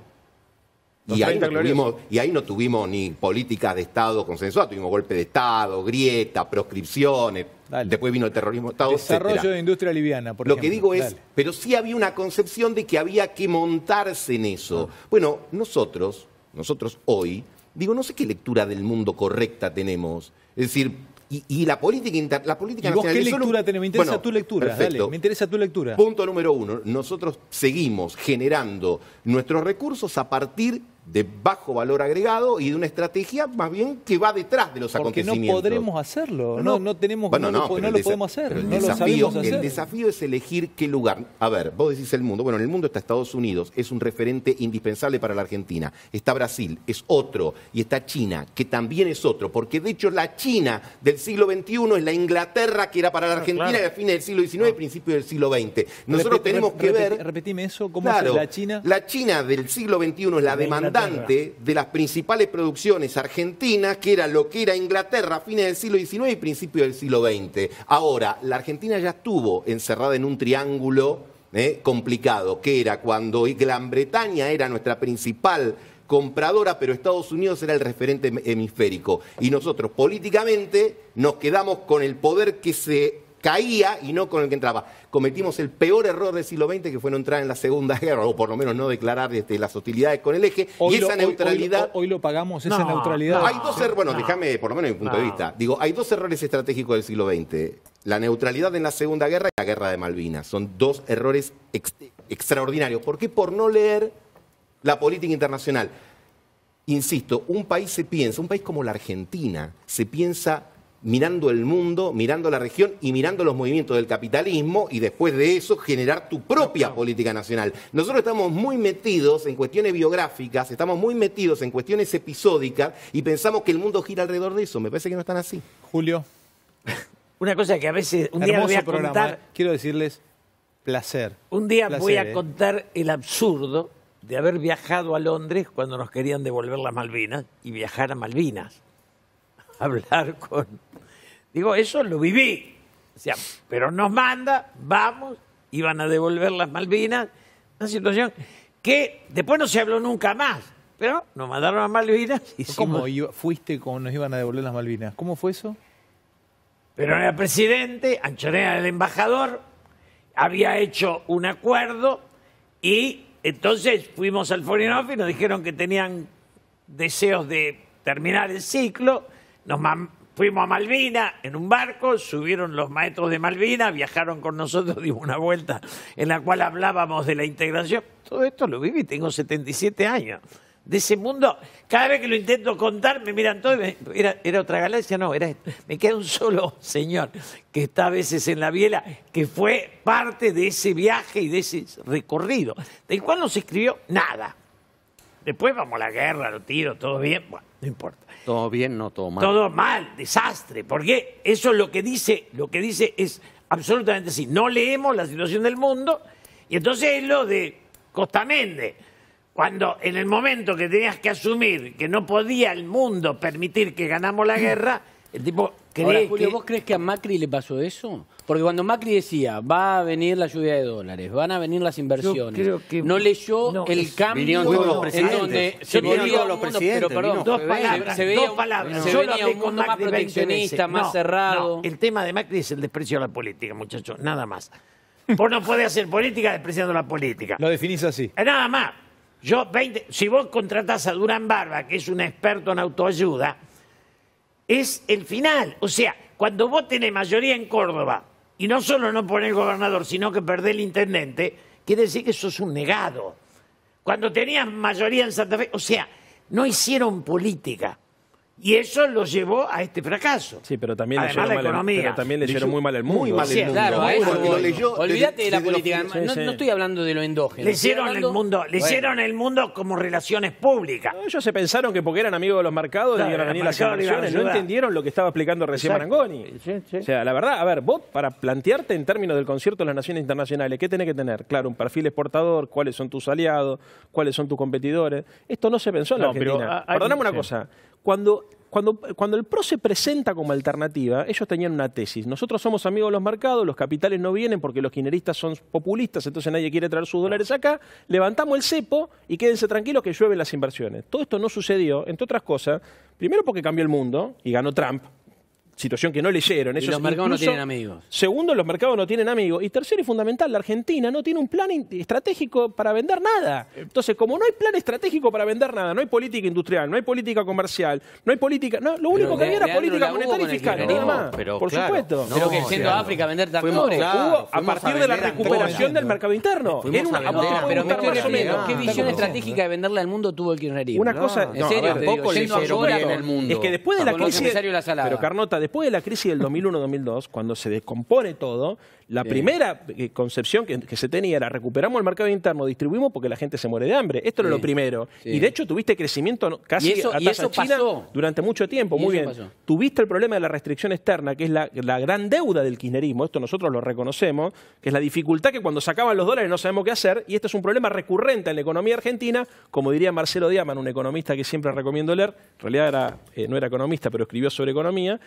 Speaker 7: y ahí, no tuvimos, ni políticas de Estado consensuadas, tuvimos golpe de Estado, grieta, proscripciones, después vino el terrorismo de Estado. Desarrollo
Speaker 1: de industria liviana, por Lo que digo es,
Speaker 7: pero sí había una concepción de que había que montarse en eso. Ah. Bueno, nosotros, nosotros hoy, digo, no sé qué lectura del mundo correcta tenemos. Es decir, y, la política interna. la política ¿Y vos qué lectura tenés? Me interesa tu lectura, me interesa tu lectura. Punto número uno, nosotros seguimos generando nuestros recursos a partir de bajo valor agregado y de una estrategia más bien que va detrás de los Porque no podremos
Speaker 1: hacerlo, no, no, tenemos, no, no, lo, podemos hacer, el
Speaker 7: desafío, es elegir qué lugar. A ver, vos decís el mundo, bueno, en el mundo está Estados Unidos, es un referente indispensable para la Argentina, está Brasil, es otro, y está China, que también es otro, porque de hecho la China del siglo XXI es la Inglaterra que era para la ah, Argentina a fines del siglo XIX y ah. principios del siglo XX. Nosotros tenemos que ver... Repetime eso, ¿cómo es la China? La China del siglo XXI es la demanda de las principales producciones argentinas, que era lo que era Inglaterra a fines del siglo XIX y principios del siglo XX. Ahora, la Argentina ya estuvo encerrada en un triángulo ¿eh? complicado, que era cuando Gran Bretaña era nuestra principal compradora, pero Estados Unidos era el referente hemisférico. Y nosotros políticamente nos quedamos con el poder que se caía y no con el que entraba. Cometimos el peor error del siglo XX que fue no entrar en la Segunda Guerra, o por lo menos no declarar este, las hostilidades con el eje, hoy esa lo, neutralidad...
Speaker 1: Hoy, lo pagamos, esa neutralidad. hay dos er-, bueno, déjame,
Speaker 7: por lo menos mi punto de vista, digo, hay dos errores estratégicos del siglo XX. La neutralidad en la Segunda Guerra y la Guerra de Malvinas. Son dos errores extraordinarios. ¿Por qué? Por no leer la política internacional. Insisto, un país se piensa, un país como la Argentina, se piensa mirando el mundo, mirando la región y mirando los movimientos del capitalismo y después de eso generar tu propia política nacional. Nosotros estamos muy metidos en cuestiones biográficas, estamos muy metidos en cuestiones episódicas y pensamos que el mundo gira alrededor de eso. Me parece que no están así. Julio.
Speaker 4: Una cosa que a veces un día voy a contar. ¿eh? Quiero
Speaker 1: decirles placer.
Speaker 7: Un día voy a
Speaker 4: contar el absurdo de haber viajado a Londres cuando nos querían devolver las Malvinas y viajar a Malvinas hablar con... Digo, eso lo viví. O sea, pero nos manda, vamos, iban a devolver las Malvinas. Una situación que después no se habló nunca más.
Speaker 1: Pero nos mandaron a Malvinas. y ¿Cómo fuiste con nos iban a devolver las Malvinas? ¿Cómo fue eso?
Speaker 4: Pero era presidente, Anchorena del el embajador, había hecho un acuerdo y entonces fuimos al Foreign Office, nos dijeron que tenían deseos de terminar el ciclo nos fuimos a Malvina en un barco, subieron los maestros de Malvina, viajaron con nosotros, dimos una vuelta en la cual hablábamos de la integración. Todo esto lo viví, tengo 77 años. De ese mundo, cada vez que lo intento contar, me miran todo me, era, era, otra galaxia, no, era este. me queda un solo señor que está a veces en la biela, que fue parte de ese viaje y de ese recorrido, del cual no se escribió nada, Después vamos a la guerra, los tiros, todo bien. Bueno,
Speaker 2: no importa. Todo bien, no todo mal. Todo
Speaker 4: mal, desastre. Porque eso es lo que dice, lo que dice es absolutamente así. No leemos la situación del mundo. Y entonces es lo de Costamende. Cuando en el momento que tenías que asumir que no podía el mundo permitir que ganamos la guerra,
Speaker 6: el tipo cree Julio, ¿vos crees que a Macri le pasó eso? Porque cuando Macri decía, va a venir la lluvia de dólares, van a venir las inversiones, no leyó el cambio todos los se los Dos palabras, se más proteccionista, más cerrado.
Speaker 4: el tema de Macri es el desprecio a la política, muchachos, nada más. Vos no podés hacer política despreciando la política. Lo definís así. Eh, nada más. Yo, si vos contratás a Durán Barba, que es un experto en autoayuda, es el final. O sea, cuando vos tenés mayoría en Córdoba y no solo no poner gobernador, sino que perder el intendente, quiere decir que eso es un negado. Cuando tenías mayoría en Santa Fe, o sea, no hicieron política. Y eso los llevó a
Speaker 5: este fracaso. Sí, pero también, le, mal también muy mal el mundo. Muy mal el mundo. Olvídate de, la política. No, estoy
Speaker 6: hablando de lo endógeno. Le hicieron, el mundo, le hicieron el mundo
Speaker 5: como relaciones públicas. ellos se pensaron que porque eran amigos de los mercados claro, No entendieron lo que estaba explicando recién Marangoni. O sea, la verdad, a ver, vos para plantearte en términos del concierto de las naciones internacionales, ¿qué tenés que tener? Claro, un perfil exportador, cuáles son tus aliados, cuáles son tus competidores. Esto no se pensó en Argentina. Ah, Perdóname una cosa cuando el PRO se presenta como alternativa, ellos tenían una tesis. Nosotros somos amigos de los mercados, los capitales no vienen porque los kineristas son populistas, entonces nadie quiere traer sus dólares acá, levantamos el cepo y quédense tranquilos que llueven las inversiones. Todo esto no sucedió, entre otras cosas, primero porque cambió el mundo y ganó Trump, situación que no leyeron. los mercados no tienen amigos. Segundo, los mercados no tienen amigos. Y tercero y fundamental, la Argentina no tiene un plan estratégico para vender nada. Entonces, como no hay plan estratégico para vender nada, no hay política industrial, no hay política comercial, no hay política... No, lo único que había era política monetaria y fiscal, por supuesto. pero que siendo África vender Claro, a partir de la recuperación del mercado interno. pero ¿qué ah, visión estratégica
Speaker 6: de venderle al mundo tuvo el kirchnerismo? Una cosa... En serio, poco
Speaker 5: en el mundo. Es que después de la crisis... Pero Carnota, después de la crisis del 2001-2002, cuando se descompone todo, la primera eh, concepción que, se tenía era recuperamos el mercado interno, distribuimos porque la gente se muere de hambre. Esto era lo primero. Y de hecho tuviste crecimiento casi China durante mucho tiempo. Muy bien. Tuviste el problema de la restricción externa, que es la, gran deuda del kirchnerismo, esto nosotros lo reconocemos, que es la dificultad que cuando sacaban los dólares no sabemos qué hacer, y este es un problema recurrente en la economía argentina, como diría Marcelo Diaman, un economista que siempre recomiendo leer, en realidad eh, no era economista, pero escribió sobre economía,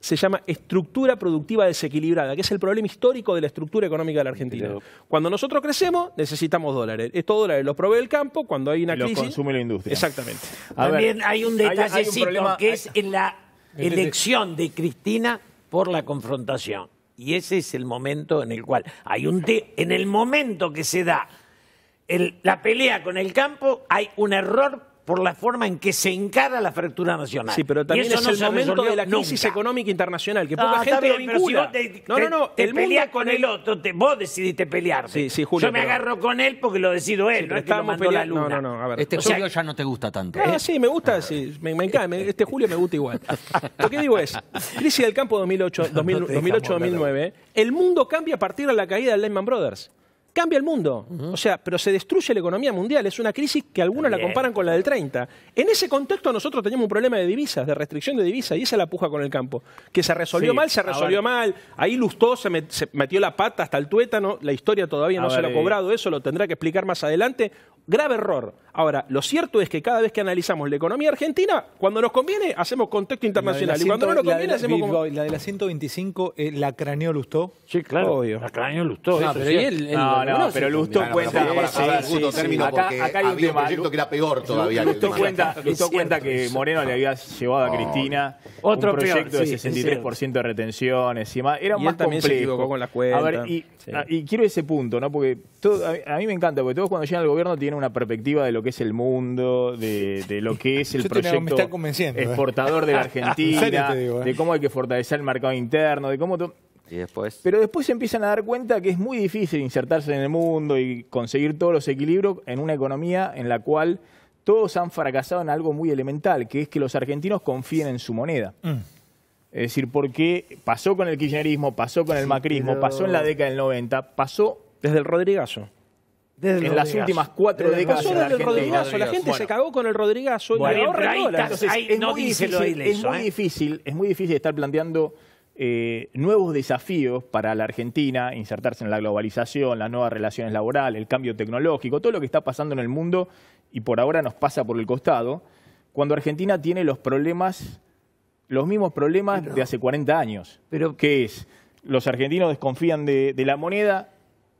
Speaker 5: se llama estructura productiva desequilibrada, que es el problema histórico de la estructura económica de la Argentina. Cuando nosotros crecemos, necesitamos dólares. Estos dólares los provee el campo, cuando hay una y Los consume la industria. Exactamente. También hay
Speaker 4: un detallecito que es en la elección de Cristina por la confrontación. Y ese es el momento en el cual hay un... en el momento que se da la pelea con el campo, hay un error por la forma en que se encara la fractura nacional. Sí, pero también es el momento de la crisis
Speaker 5: económica internacional,
Speaker 4: que poca no, gente vincula. no, no, no, te pelea
Speaker 5: con el, otro,
Speaker 4: vos decidiste pelearte. Sí, sí, Julio, Yo me agarro con él porque lo decido él, no es peleando. la luna. No, no, no, Este
Speaker 5: Julio
Speaker 2: ya no te gusta tanto. Ah,
Speaker 5: sí, me gusta, sí, me, me encanta, este Julio me gusta igual. lo que digo es, crisis del campo 2008-2009, el mundo cambia a partir de la caída de Lehman Brothers cambia el mundo. O sea, pero se destruye la economía mundial. Es una crisis que algunos la comparan con la del 30. En ese contexto nosotros teníamos un problema de divisas, de restricción de divisas, y esa la puja con el campo. Que se resolvió mal, se resolvió mal. Ahí Lustó se, metió la pata hasta el tuétano. La historia todavía no se lo ha cobrado. Eso lo tendrá que explicar más adelante. Grave error. Ahora, lo cierto es que cada vez que analizamos la economía argentina, cuando nos conviene, hacemos contexto internacional. y cuando no nos conviene, hacemos...
Speaker 1: La de la 125, eh, ¿la craneó Lustó? Sí, claro. La craneó Lustó no, pero Lusto cuenta.
Speaker 3: que todavía. cuenta, que Moreno le había llevado a Cristina otro proyecto de 63% de retenciones y más Era más complejo. con la ah, y quiero ese punto, ¿no? Porque a mí me encanta, porque todos cuando llegan al gobierno tienen una perspectiva de lo que es el mundo, de, lo que es el proyecto ¿eh? exportador de la Argentina, ¿eh? de cómo hay que fortalecer el mercado interno, de cómo después. Pero después se empiezan a dar cuenta que es muy difícil insertarse en el mundo y conseguir todos los equilibrios en una economía en la cual todos han fracasado en algo muy elemental, que es que los argentinos confíen en su moneda. Mm. Es decir, porque pasó con el kirchnerismo, pasó con el macrismo, pasó en la década del 90,
Speaker 5: pasó... Desde el Rodrigazo. Desde en las últimas cuatro décadas. Pasó desde el Rodrigazo. La gente se cagó con el Rodrigazo. y no muy eso, es, ¿eh? difícil, es muy
Speaker 3: difícil estar planteando eh, nuevos desafíos para la Argentina, insertarse en la globalización, las nuevas relaciones laborales, el cambio tecnológico, todo lo que está pasando en el mundo y por ahora nos pasa por el costado, cuando Argentina tiene los problemas, los mismos problemas de hace 40 años. Pero, ¿Qué es? Los argentinos desconfían de, la moneda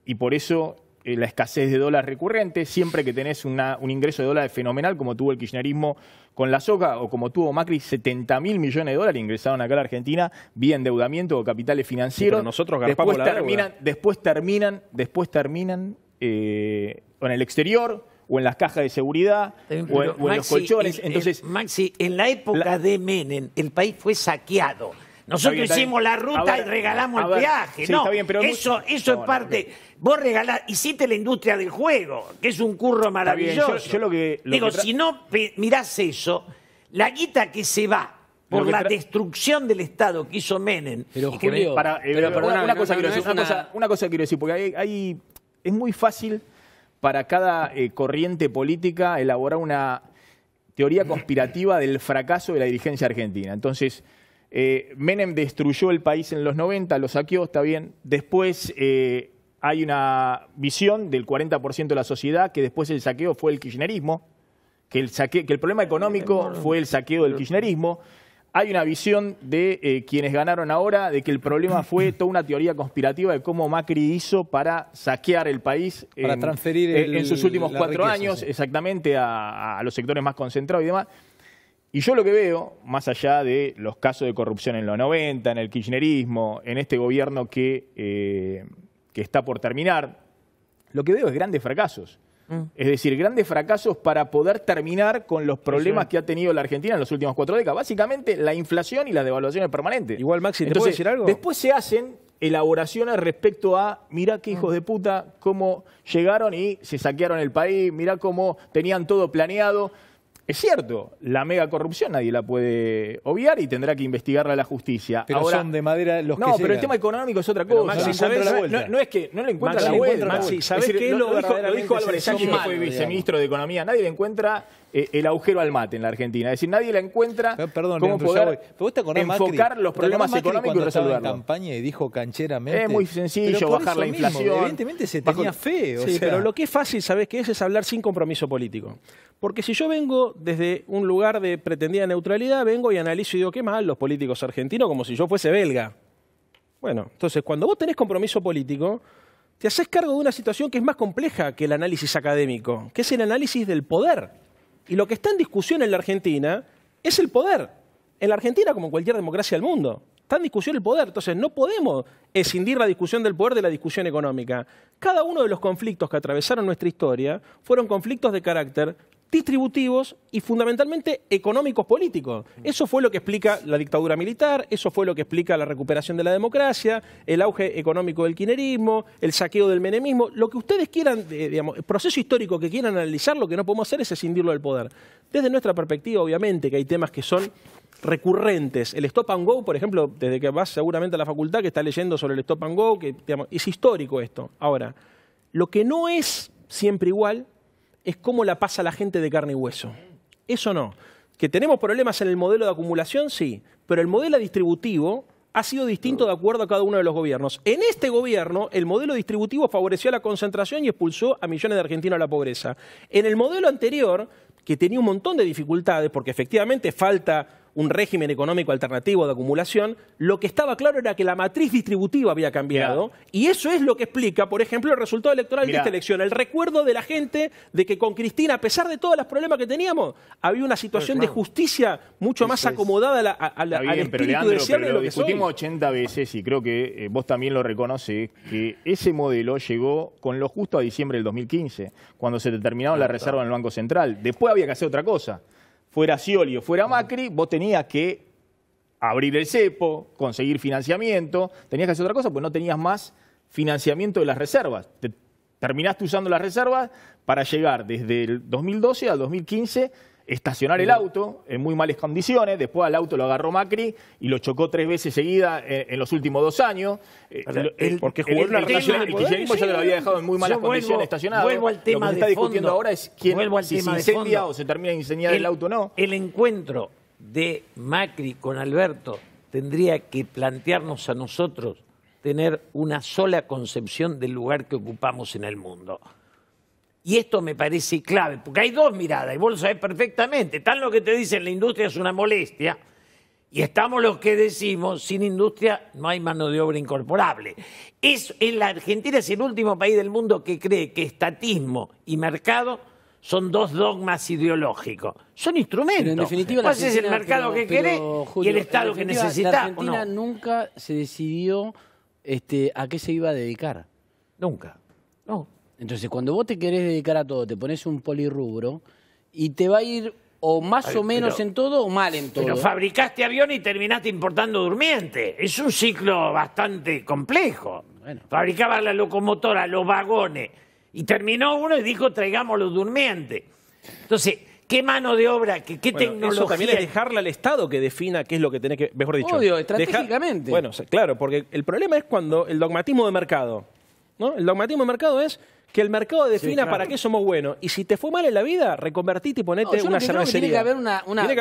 Speaker 3: y por eso eh, la escasez de dólares recurrente, siempre que tenés un ingreso de dólares fenomenal, como tuvo el kirchnerismo con la soca o como tuvo Macri 70 mil millones de dólares ingresaron acá a la Argentina vía endeudamiento o capitales financieros. nosotros después la terminan, después terminan, después terminan eh, en el exterior o en las cajas de seguridad o, en, los colchones. Entonces,
Speaker 4: Maxi, en la época de Menem el país fue saqueado. Nosotros hicimos la ruta y regalamos el viaje. no, eso, eso es parte. vos regalás, hiciste la industria del juego, que es un curro maravilloso. Digo, si no mirás eso, la guita que se va por la destrucción del Estado que hizo Menem. Pero, una, cosa quiero decir,
Speaker 3: quiero decir, porque hay, es muy fácil para cada eh, corriente política elaborar una teoría conspirativa del fracaso de la dirigencia argentina. Entonces, eh, Menem destruyó el país en los 90, lo saqueó, está bien. Después eh, hay una visión del 40% de la sociedad que después el saqueo fue el kirchnerismo, que el, problema económico fue el saqueo del kirchnerismo. Hay una visión de eh, quienes ganaron ahora de que el problema fue toda una teoría conspirativa de cómo Macri hizo para saquear el país para en, transferir en sus últimos cuatro años, exactamente, a los sectores más concentrados y demás. Y yo lo que veo, más allá de los casos de corrupción en los 90, en el kirchnerismo, en este gobierno que, eh, que está por terminar, lo que veo es grandes fracasos. Mm. Es decir, grandes fracasos para poder terminar con los problemas que ha tenido la Argentina en las últimas cuatro décadas. Básicamente la inflación y las devaluaciones permanentes. Igual, Maxi, ¿te puedo decir algo? Después se hacen elaboraciones respecto a, mirá qué hijos mm. de puta, cómo llegaron y se saquearon el país, mirá cómo tenían todo planeado. Es cierto, la mega corrupción nadie la puede obviar y tendrá que investigarla la justicia. Pero Ahora, son de madera los no, que No, pero el tema económico es otra cosa. Maxi, No, no, es que no le encuentra la vuelta. Maxi, ¿sabes qué? Lo, lo, dijo, lo dijo Álvarez Sánchez, que fue viceministro de Economía. Nadie le encuentra eh, el agujero al mate en la Argentina. Es decir, nadie la encuentra perdón, cómo poder ¿Pero vos te enfocar
Speaker 1: Macri? los problemas económicos y campaña y dijo cancheramente. Es muy sencillo bajar la inflación. Evidentemente se tenía fe. pero lo
Speaker 5: que es fácil, sabes, qué es? Es hablar sin compromiso político. Porque si yo vengo desde un lugar de pretendida neutralidad, vengo y analizo y digo, qué mal los políticos argentinos, como si yo fuese belga. Bueno, entonces cuando vos tenés compromiso político, te haces cargo de una situación que es más compleja que el análisis académico, que es el análisis del poder. Y lo que está en discusión en la Argentina es el poder. En la Argentina, como en cualquier democracia del mundo, está en discusión el poder. Entonces, no podemos escindir la discusión del poder de la discusión económica. Cada uno de los conflictos que atravesaron nuestra historia fueron conflictos de carácter distributivos y fundamentalmente económicos políticos. Eso fue lo que explica la dictadura militar, eso fue lo que explica la recuperación de la democracia, el auge económico del kinerismo, el saqueo del menemismo, lo que ustedes quieran, eh, el proceso histórico que quieran analizar, lo que no podemos hacer es escindirlo del poder. Desde nuestra perspectiva, obviamente, que hay temas que son recurrentes. El stop and go, por ejemplo, desde que vas seguramente a la facultad que está leyendo sobre el stop and go, que es histórico esto. Ahora, lo que no es siempre igual es cómo la pasa la gente de carne y hueso. Eso no. Que tenemos problemas en el modelo de acumulación, sí, pero el modelo distributivo ha sido distinto de acuerdo a cada uno de los gobiernos. En este gobierno, el modelo distributivo favoreció la concentración y expulsó a millones de argentinos a la pobreza. En el modelo anterior, que tenía un montón de dificultades, porque efectivamente falta un régimen económico alternativo de acumulación, lo que estaba claro era que la matriz distributiva había cambiado y eso es lo que explica, por ejemplo, el resultado electoral de esta elección, el recuerdo de la gente de que con Cristina, a pesar de todos los problemas que teníamos, había una situación de justicia mucho más acomodada a la, a la, lo, que discutimos
Speaker 3: 80 veces y creo que eh, vos también lo reconoces, que ese modelo llegó con lo justo a diciembre del 2015, cuando se determinaron la reserva en el Banco Central. Después había que hacer otra cosa fuera Scioli o fuera Macri, vos tenías que abrir el cepo, conseguir financiamiento, tenías que hacer otra cosa, pues no tenías más financiamiento de las reservas. terminaste usando las reservas para llegar desde el 2012 al 2015 estacionar el auto en muy malas condiciones, después al auto lo agarró Macri y lo chocó tres veces seguida eh, en, los últimos dos años. Eh, eh, porque jugó el, una relación El kirchnerismo ya lo había dejado en muy malas condiciones estacionado. Vuelvo al tema lo que está discutiendo ahora es quién, si se incendia o se
Speaker 4: termina de incendiar el, auto o no. El encuentro de Macri con Alberto tendría que plantearnos a nosotros tener una sola concepción del lugar que ocupamos en el mundo. Y esto me parece clave, porque hay dos miradas, y vos lo sabés perfectamente. Están los que te dicen la industria es una molestia, y estamos los que decimos, sin industria no hay mano de obra incorporable. Es, en la Argentina es el último país del mundo que cree que estatismo y mercado son dos dogmas
Speaker 6: ideológicos. Son instrumentos. en definitiva, es el mercado que quiere y el Estado que necesita? La Argentina nunca se decidió este, a qué se iba a dedicar. Nunca. No. Entonces, cuando vos te querés dedicar a todo, te pones un polirrubro y te va a ir o más o menos en todo o mal en todo. Pero
Speaker 4: fabricaste avión y terminaste importando durmiente. Es un ciclo bastante complejo. Fabricaba la locomotora, los vagones, y terminó uno y dijo, traigamos durmiente. Entonces, ¿Qué mano de obra? ¿Qué, qué tecnología? Eso también es
Speaker 5: dejarle al Estado que defina qué es lo que tenés que... Mejor dicho. Obvio, estratégicamente. bueno, claro, porque el problema es cuando el dogmatismo de mercado ¿no? El dogmatismo del mercado es que el mercado defina para qué somos buenos. Y si te fue mal en la vida, reconvertite y ponete una cervecería. Tiene que haber,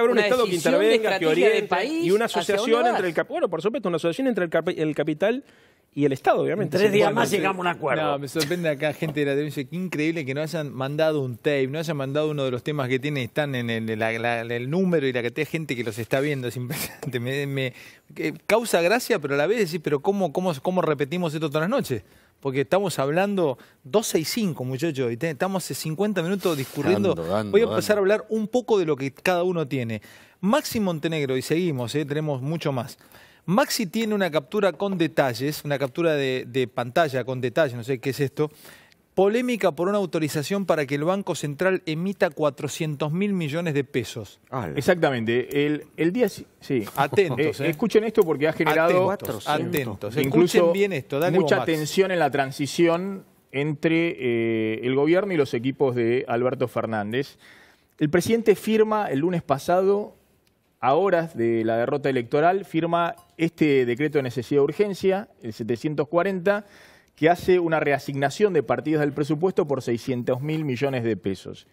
Speaker 5: un Estado que intervenga, que país, y una asociación entre el capital. Bueno, por supuesto, una asociación entre el, capital y el Estado, obviamente. tres días más llegamos a un acuerdo.
Speaker 1: me sorprende acá gente de la televisión. Qué increíble que no hayan mandado un tape, no hayan mandado uno de los temas que tienen, están en el, número y la cantidad de gente que los está viendo. Es impresionante. Me, eh, causa gracia, pero a la vez sí. pero ¿cómo, cómo, cómo repetimos esto todas las noches? porque estamos hablando 12 y 5, muchachos, y estamos hace 50 minutos discurriendo. Voy a empezar a hablar un poco de lo que cada uno tiene. Maxi Montenegro, y seguimos, eh, tenemos mucho más. Maxi tiene una captura con detalles, una captura de pantalla con detalles, no sé qué es esto, Polémica por una autorización para que el Banco Central emita 400
Speaker 3: mil millones de pesos. Exactamente. El, día... Sí. Atentos. Eh, eh. Escuchen esto porque ha generado... Atentos. Incluso bien esto. mucha tensión en la transición entre eh, el gobierno y los equipos de Alberto Fernández. El presidente firma el lunes pasado, a horas de la derrota electoral, firma este decreto de necesidad de urgencia, el 740 que hace una reasignación de partidas del presupuesto por 600 mil millones de pesos.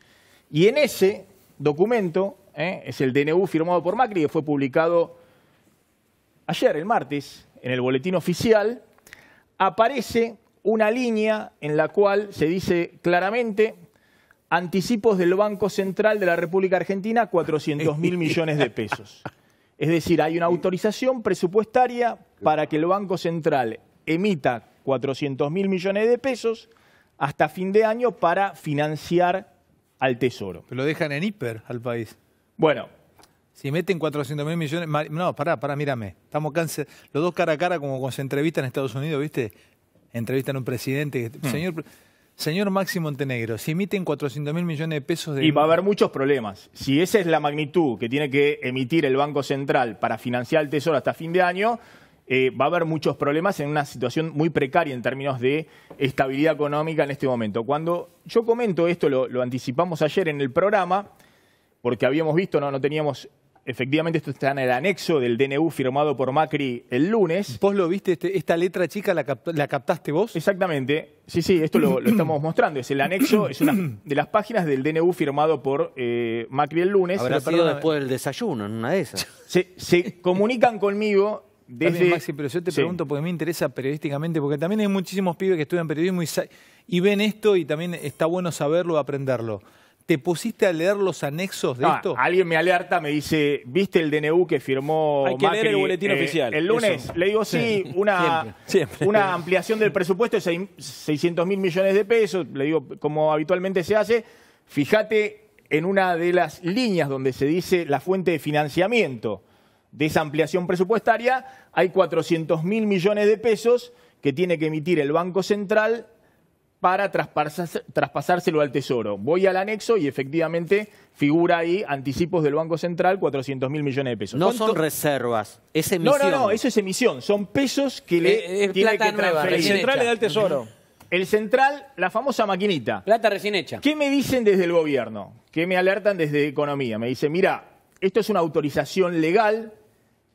Speaker 3: Y en ese documento, ¿eh? es el DNU firmado por Macri, que fue publicado ayer, el martes, en el boletín oficial, aparece una línea en la cual se dice claramente anticipos del Banco Central de la República Argentina, 400 mil millones de pesos. Es decir, hay una autorización presupuestaria para que el Banco Central emita 400 mil millones de pesos hasta fin de año para financiar al Tesoro. Pero lo dejan en
Speaker 1: hiper al país. Bueno. Si meten 400 mil millones... No, pará, pará, mírame. Estamos cáncer los dos cara a cara como cuando se entrevistan en Estados Unidos, ¿viste? Entrevistan a un presidente. Mm. Señor... Señor Máximo Montenegro, si emiten 400
Speaker 3: mil millones de pesos de... Y va a haber muchos problemas. Si esa es la magnitud que tiene que emitir el Banco Central para financiar el Tesoro hasta fin de año, eh, va a haber muchos problemas en una situación muy precaria en términos de estabilidad económica en este momento. Cuando yo comento esto, lo, anticipamos ayer en el programa, porque habíamos visto, no, no teníamos efectivamente esto está en el anexo del DNU firmado por Macri el lunes. ¿Vos lo viste? Este, ¿Esta letra chica la, captaste vos? Exactamente. Sí, sí, esto lo, estamos mostrando. Es el anexo, es una de las páginas del DNU firmado por eh, Macri el lunes.
Speaker 2: Habrá sido después
Speaker 3: del desayuno, en una de esas. se comunican conmigo
Speaker 1: Maxi, pero yo te pregunto porque me interesa periodísticamente, porque también hay muchísimos pibes que estudian periodismo y, ven esto y también está bueno saberlo, aprenderlo. ¿Te pusiste a leer los
Speaker 3: anexos de ah, esto? Alguien me alerta, me dice, ¿viste el DNU que firmó Hay que leer el boletín eh, oficial. El lunes, le digo, sí, una, una ampliación del presupuesto de 600 mil millones de pesos, le digo, como habitualmente se hace, fíjate en una de las líneas donde se dice la fuente de financiamiento de esa ampliación presupuestaria, hay 400 mil millones de pesos que tiene que emitir el Banco Central para traspasárselo al Tesoro. Voy al anexo y efectivamente figura ahí anticipos del Banco Central, 400 mil millones de pesos. No son
Speaker 2: reservas, es emisión. No,
Speaker 3: no, no, eso es emisión, son pesos que le eh, eh, que El Central le da al Tesoro. El Central, la famosa maquinita. Plata recién hecha. ¿Qué me dicen desde el gobierno? ¿Qué me alertan desde Economía? Me dicen, mira, esto es una autorización legal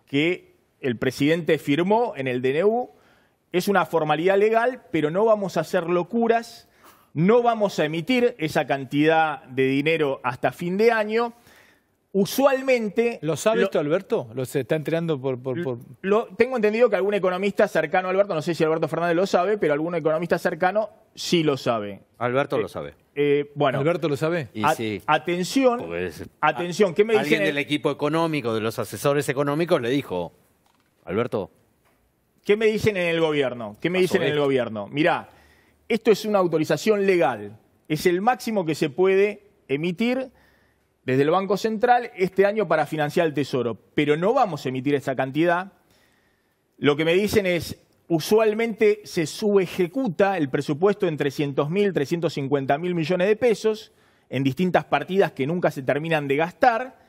Speaker 3: que el presidente firmó en el DNU. Es una formalidad legal, pero no vamos a hacer locuras, no vamos a emitir esa cantidad de dinero hasta fin de año. Usualmente... ¿Lo sabe esto Alberto? ¿Lo está entrenando por...? Lo, tengo entendido que algún economista cercano a Alberto, no sé si Alberto Fernández lo sabe, pero algún economista cercano sí lo sabe.
Speaker 2: Alberto eh, lo sabe.
Speaker 3: Eh, bueno, Alberto lo sabe. Y
Speaker 2: sí. Atención, atención, ¿qué me dicen? Alguien del equipo económico, de los asesores económicos, le dijo, Alberto.
Speaker 3: ¿Qué me dicen en el gobierno? ¿Qué me dicen en el gobierno? Mirá, esto es una autorización legal, es el máximo que se puede emitir desde el Banco Central este año para financiar el Tesoro, pero no vamos a emitir esa cantidad. Lo que me dicen es, usualmente se subejecuta el presupuesto en 300.000, mil millones de pesos en distintas partidas que nunca se terminan de gastar.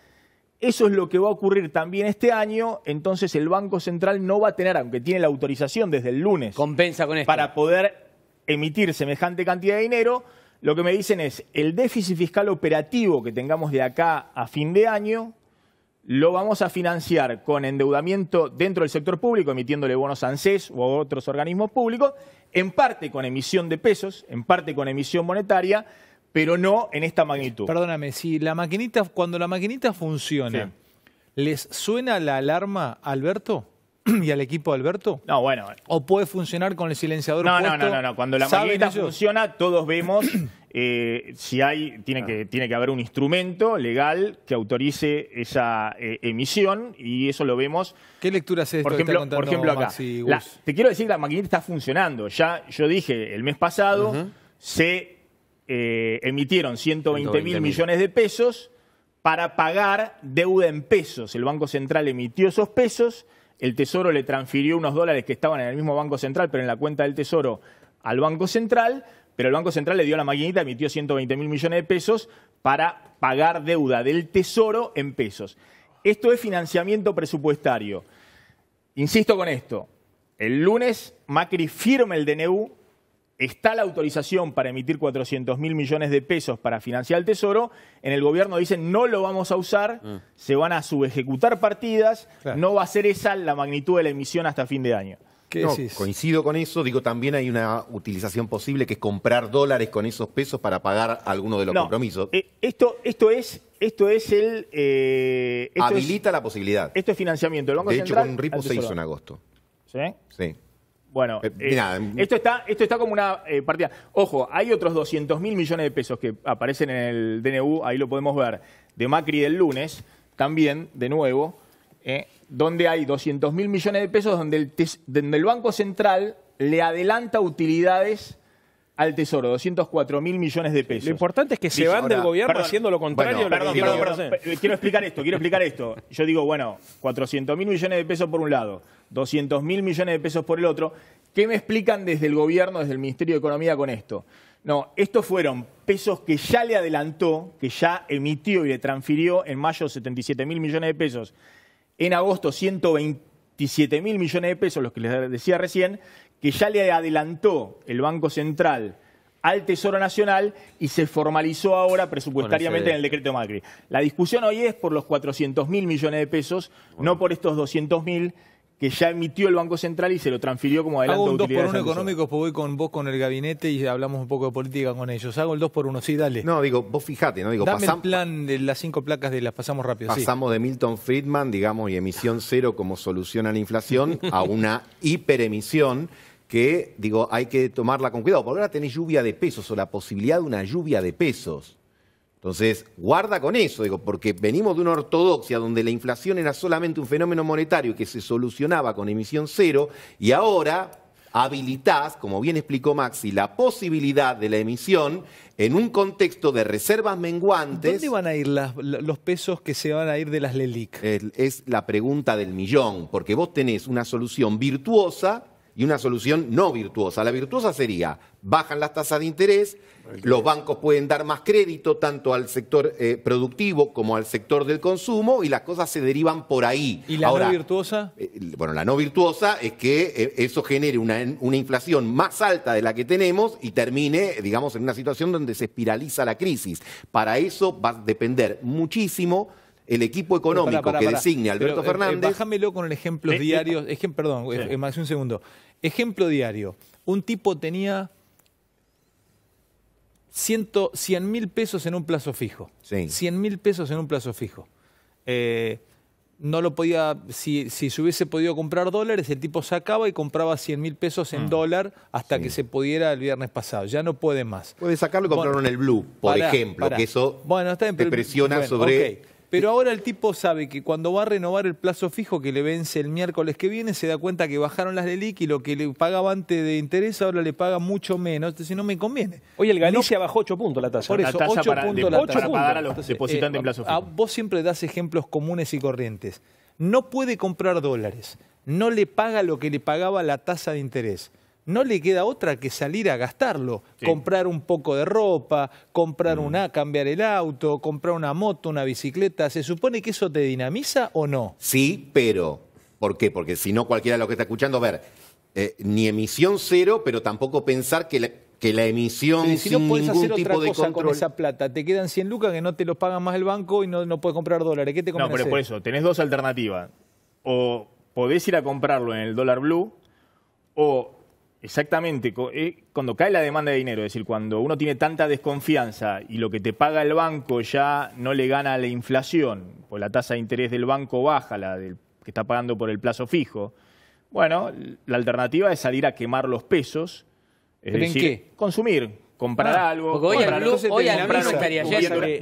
Speaker 3: Eso es lo que va a ocurrir también este año, entonces el Banco Central no va a tener, aunque tiene la autorización desde el lunes, compensa para poder emitir semejante cantidad de dinero, lo que me dicen es, el déficit fiscal operativo que tengamos de acá a fin de año, lo vamos a financiar con endeudamiento dentro del sector público, emitiéndole bonos a ANSES u a otros organismos públicos, en parte con emisión de pesos, en parte con emisión monetaria, pero no en esta magnitud.
Speaker 1: Perdóname, si la maquinita, cuando la maquinita funcione,
Speaker 3: ¿les suena la alarma, Alberto? y al equipo de Alberto? No, bueno. ¿O puede funcionar con el silenciador No, puesto? no, no, no. Cuando la maquinita funciona, todos vemos eh, si hay, tiene, que, tiene que haber un instrumento legal que autorice esa eh, emisión y eso lo vemos. ¿Qué lectura es esto por por ejemplo acá? te quiero decir que la maquinita está funcionando. Ya yo dije, el mes pasado se eh, emitieron 120 mil millones de pesos para pagar deuda en pesos. El Banco Central emitió esos pesos el Tesoro le transfirió unos dólares que estaban en el mismo Banco Central, pero en la cuenta del Tesoro, al Banco Central, pero el Banco Central le dio la maquinita, emitió 120 mil millones de pesos para pagar deuda del Tesoro en pesos. Esto es financiamiento presupuestario. Insisto con esto, el lunes Macri firma el DNU está la autorización para emitir 400 mil millones de pesos para financiar el Tesoro, en el gobierno dicen no lo vamos a usar, mm. se van a subejecutar partidas, no va a ser esa la magnitud de la emisión hasta fin de año.
Speaker 7: Coincido con eso, digo, también hay una utilización posible que es comprar dólares con esos pesos para pagar alguno de los compromisos. Eh, esto, esto es esto es el... Eh, Habilita la posibilidad.
Speaker 3: Esto es financiamiento. lo de hecho, con un RIPO se hizo en agosto. ¿Sí? Sí. Bueno, eh, eh, esto, está, esto está como una eh, partida. Ojo, hay otros 200 mil millones de pesos que aparecen en el DNU, ahí lo podemos ver, de Macri del lunes, también, de nuevo, donde hay 200 mil millones de pesos donde el Banco Central le adelanta utilidades al Tesoro, 204 mil millones de pesos. Lo importante es que se van del gobierno haciendo lo contrario. Quiero explicar esto, quiero explicar esto. Yo digo, bueno, 400 mil millones de pesos por un lado, 200 mil millones de pesos por el otro. ¿Qué me explican desde el gobierno, desde el Ministerio de Economía con esto? No, estos fueron pesos que ya le adelantó, que ya emitió y le transfirió en mayo 77 mil millones de pesos, en agosto 127 mil millones de pesos, los que les decía recién, que ya le adelantó el Banco Central al Tesoro Nacional y se formalizó ahora presupuestariamente en el decreto Macri. La discusión hoy es por los 400 mil millones de pesos, no por estos 200 mil que ya emitió el Banco Central y se lo transfirió como adelanto. Hago un 2 por uno. económico,
Speaker 1: pues voy con vos con el gabinete y hablamos un poco de política con ellos. Hago el 2 por 1 sí, dale. No, digo, vos fijate, ¿no? Digo, Dame el plan de las cinco placas de las pasamos rápido. Pasamos
Speaker 7: de Milton Friedman, digamos, y emisión cero como solución a la inflación, a una hiperemisión que, digo, hay que tomarla con cuidado, porque ahora tenés lluvia de pesos o la posibilidad de una lluvia de pesos. Entonces, guarda con eso, digo, porque venimos de una ortodoxia donde la inflación era solamente un fenómeno monetario que se solucionaba con emisión cero y ahora habilitás, como bien explicó Maxi, la posibilidad de la emisión en un contexto de reservas menguantes. ¿Dónde van a ir los pesos que se van a ir de las LELIC? es la pregunta del millón, porque vos tenés una solución virtuosa y una solución no virtuosa. La virtuosa sería, bajan las tasas de interés, los bancos pueden dar más crédito tanto al sector eh, productivo como al sector del consumo y las cosas se derivan por ahí. ¿Y la no virtuosa? Eh, bueno, la no virtuosa es que eh, eso genere una, inflación más alta de la que tenemos y termine, digamos, en una situación donde se espiraliza la crisis. Para eso va a depender muchísimo el equipo económico que designa Alberto eh, eh, Fernández.
Speaker 1: déjamelo con el ejemplo eh, diario. perdón, sí. más un segundo. Ejemplo diario. Un tipo tenía 100 mil pesos en un plazo fijo. 100 mil pesos en un plazo fijo. no lo podía, si, se hubiese podido comprar dólares, el tipo sacaba y compraba 100 mil pesos en ah, dólar hasta que se pudiera el viernes pasado. Ya no puede más. Puede sacarlo y comprarlo en el Blue, por ejemplo, que eso bueno, está te presiona sobre... Pero eh, ahora el tipo sabe que cuando va a renovar el plazo fijo que le vence el miércoles que viene, se da cuenta que bajaron las delic y lo que le pagaba antes de interés ahora le paga mucho menos. Entonces no me
Speaker 5: conviene. Oye, el Galicia bajó 8 puntos la tasa. Por eso, la 8 puntos la tasa. pagar a los depositantes en eh, plazo fijo.
Speaker 1: vos siempre das ejemplos comunes y corrientes. No puede comprar dólares. No le paga lo que le pagaba la tasa de interés no le queda otra que salir a gastarlo, comprar un poco de ropa, comprar mm. una, cambiar el auto, comprar una moto, una bicicleta. ¿Se supone que eso te dinamiza o no?
Speaker 7: Sí, pero ¿por qué? Porque si no cualquiera lo que está escuchando, a ver, eh, ni emisión cero, pero tampoco pensar que la, que la emisión si no ningún tipo de cosa con esa
Speaker 1: plata, te quedan 100 lucas que no te los pagan más el banco y no, no puedes comprar dólares. ¿Qué te No, pero por eso,
Speaker 3: tenés dos alternativas. O podés ir a comprarlo en el dólar blue o Exactamente, eh, cuando cae la demanda de dinero, es decir, cuando uno tiene tanta desconfianza y lo que te paga el banco ya no le gana a la inflación, o la tasa de interés del banco baja, la del, que está pagando por el plazo fijo, bueno, la alternativa es salir a quemar los pesos, es decir, consumir,
Speaker 5: comprar algo. Hoy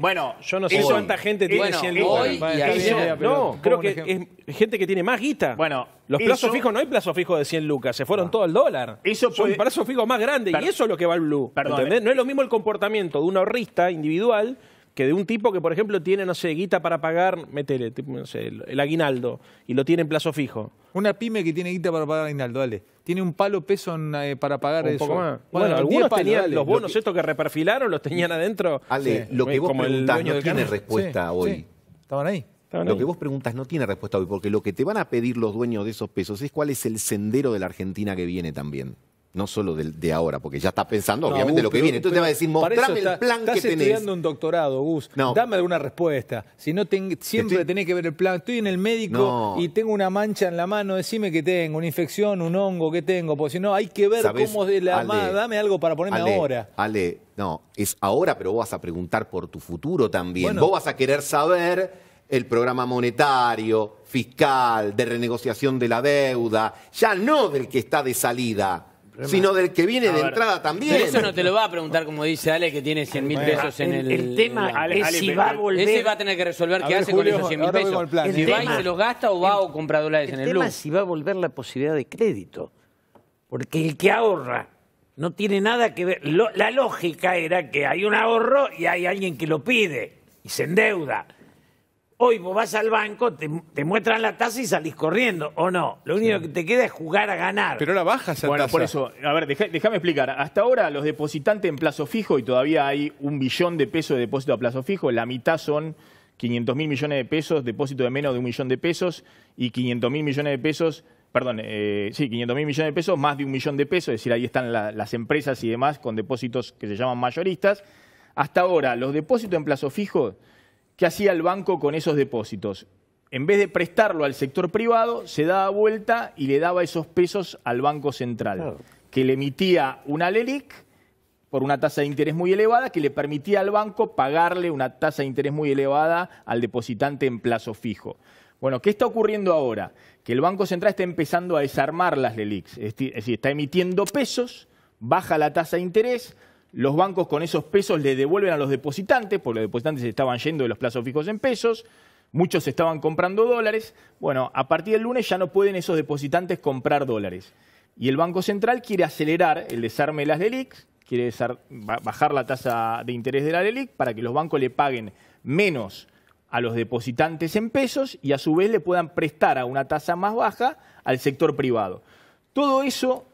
Speaker 5: Bueno, yo no sé cuánta gente tiene 100 lucas. No, creo que es gente que tiene más guita. Bueno, los plazos fijos no hay plazos fijos de 100 lucas, se fueron ah. todo el dólar. Eso puede, Son plazos fijos más grande y eso es lo que va al Blue. Perdón, eh. no es lo mismo el comportamiento de un ahorrista individual que de un tipo que, por ejemplo, tiene, no sé, guita para pagar, metele, no sé, el aguinaldo, y lo tiene en plazo fijo. Una pyme que tiene guita para pagar aguinaldo, dale. Tiene un palo peso eh, para pagar eso. Bueno, algunos tenían los bonos estos que reperfilaron, los tenían adentro. Ale, lo que vos no tiene respuesta hoy.
Speaker 7: Estaban ahí. Lo que vos preguntas no tiene respuesta hoy, porque lo que te van a pedir los dueños de esos pesos es cuál es el sendero de la Argentina que viene también no solo de, ahora, porque ya está pensando obviamente lo que viene. Entonces te va a decir, mostrame el plan que tenés. Estás estudiando
Speaker 1: un doctorado, Gus.
Speaker 7: Dame alguna respuesta.
Speaker 1: Si no, siempre tenés que ver el plan. Estoy en el médico y tengo una mancha en la mano, decime qué tengo, una infección, un hongo, qué tengo. Porque si no, hay que ver cómo Dame algo para ponerme ahora.
Speaker 7: Ale, no, es ahora, pero vos vas a preguntar por tu futuro también. vos vas a querer saber el programa monetario, fiscal, de renegociación de la deuda, ya no del que está de salida sino del que viene de entrada también. eso no
Speaker 6: te lo va a preguntar, como dice Ale, que tiene 100 mil pesos en el... El tema es si va a volver... Ese va a tener que resolver qué hace con esos 100 mil pesos. El si va y se los gasta o va o compra dólares en el El tema es si va a volver la
Speaker 4: posibilidad de crédito. Porque el que ahorra no tiene nada que ver... la lógica era que hay un ahorro y hay alguien que lo pide y se endeuda. Hoy vos vas al banco, te, muestran la tasa y salís corriendo, ¿o no? Lo único que
Speaker 3: te queda es jugar a ganar. Pero ahora baja esa Bueno, por eso, a ver, déjame explicar. Hasta ahora los depositantes en plazo fijo, y todavía hay un billón de pesos de depósito a plazo fijo, la mitad son 500 mil millones de pesos, depósito de menos de un millón de pesos, y 500 mil millones de pesos perdón, eh, sí, 500 mil millones de pesos, más de un millón de pesos, es decir, ahí están las empresas y demás con depósitos que se llaman mayoristas. Hasta ahora, los depósitos en plazo fijo ¿Qué hacía el banco con esos depósitos? En vez de prestarlo al sector privado, se daba vuelta y le daba esos pesos al Banco Central, que le emitía una LELIC por una tasa de interés muy elevada que le permitía al banco pagarle una tasa de interés muy elevada al depositante en plazo fijo. Bueno, ¿qué está ocurriendo ahora? Que el Banco Central está empezando a desarmar las LELICs, es decir, está emitiendo pesos, baja la tasa de interés, los bancos con esos pesos le devuelven a los depositantes, porque los depositantes estaban yendo de los plazos fijos en pesos, muchos estaban comprando dólares. Bueno, a partir del lunes ya no pueden esos depositantes comprar dólares. Y el Banco Central quiere acelerar el desarme de las delic, quiere bajar la tasa de interés de la delic para que los bancos le paguen menos a los depositantes en pesos y a su vez le puedan prestar a una tasa más baja al sector privado. Todo eso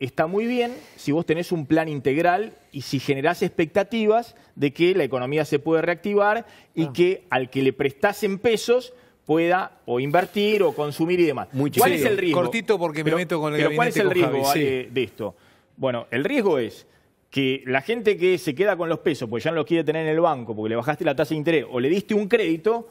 Speaker 3: está muy bien si vos tenés un plan integral y si generás expectativas de que la economía se puede reactivar y que al que le prestasen pesos pueda o invertir o consumir y demás. Muchísimas ¿Cuál es el riesgo? Cortito porque me meto con el Pero ¿cuál es el riesgo de esto? Bueno, el riesgo es que la gente que se queda con los pesos, porque ya no los quiere tener en el banco, porque le bajaste la tasa de interés o le diste un crédito,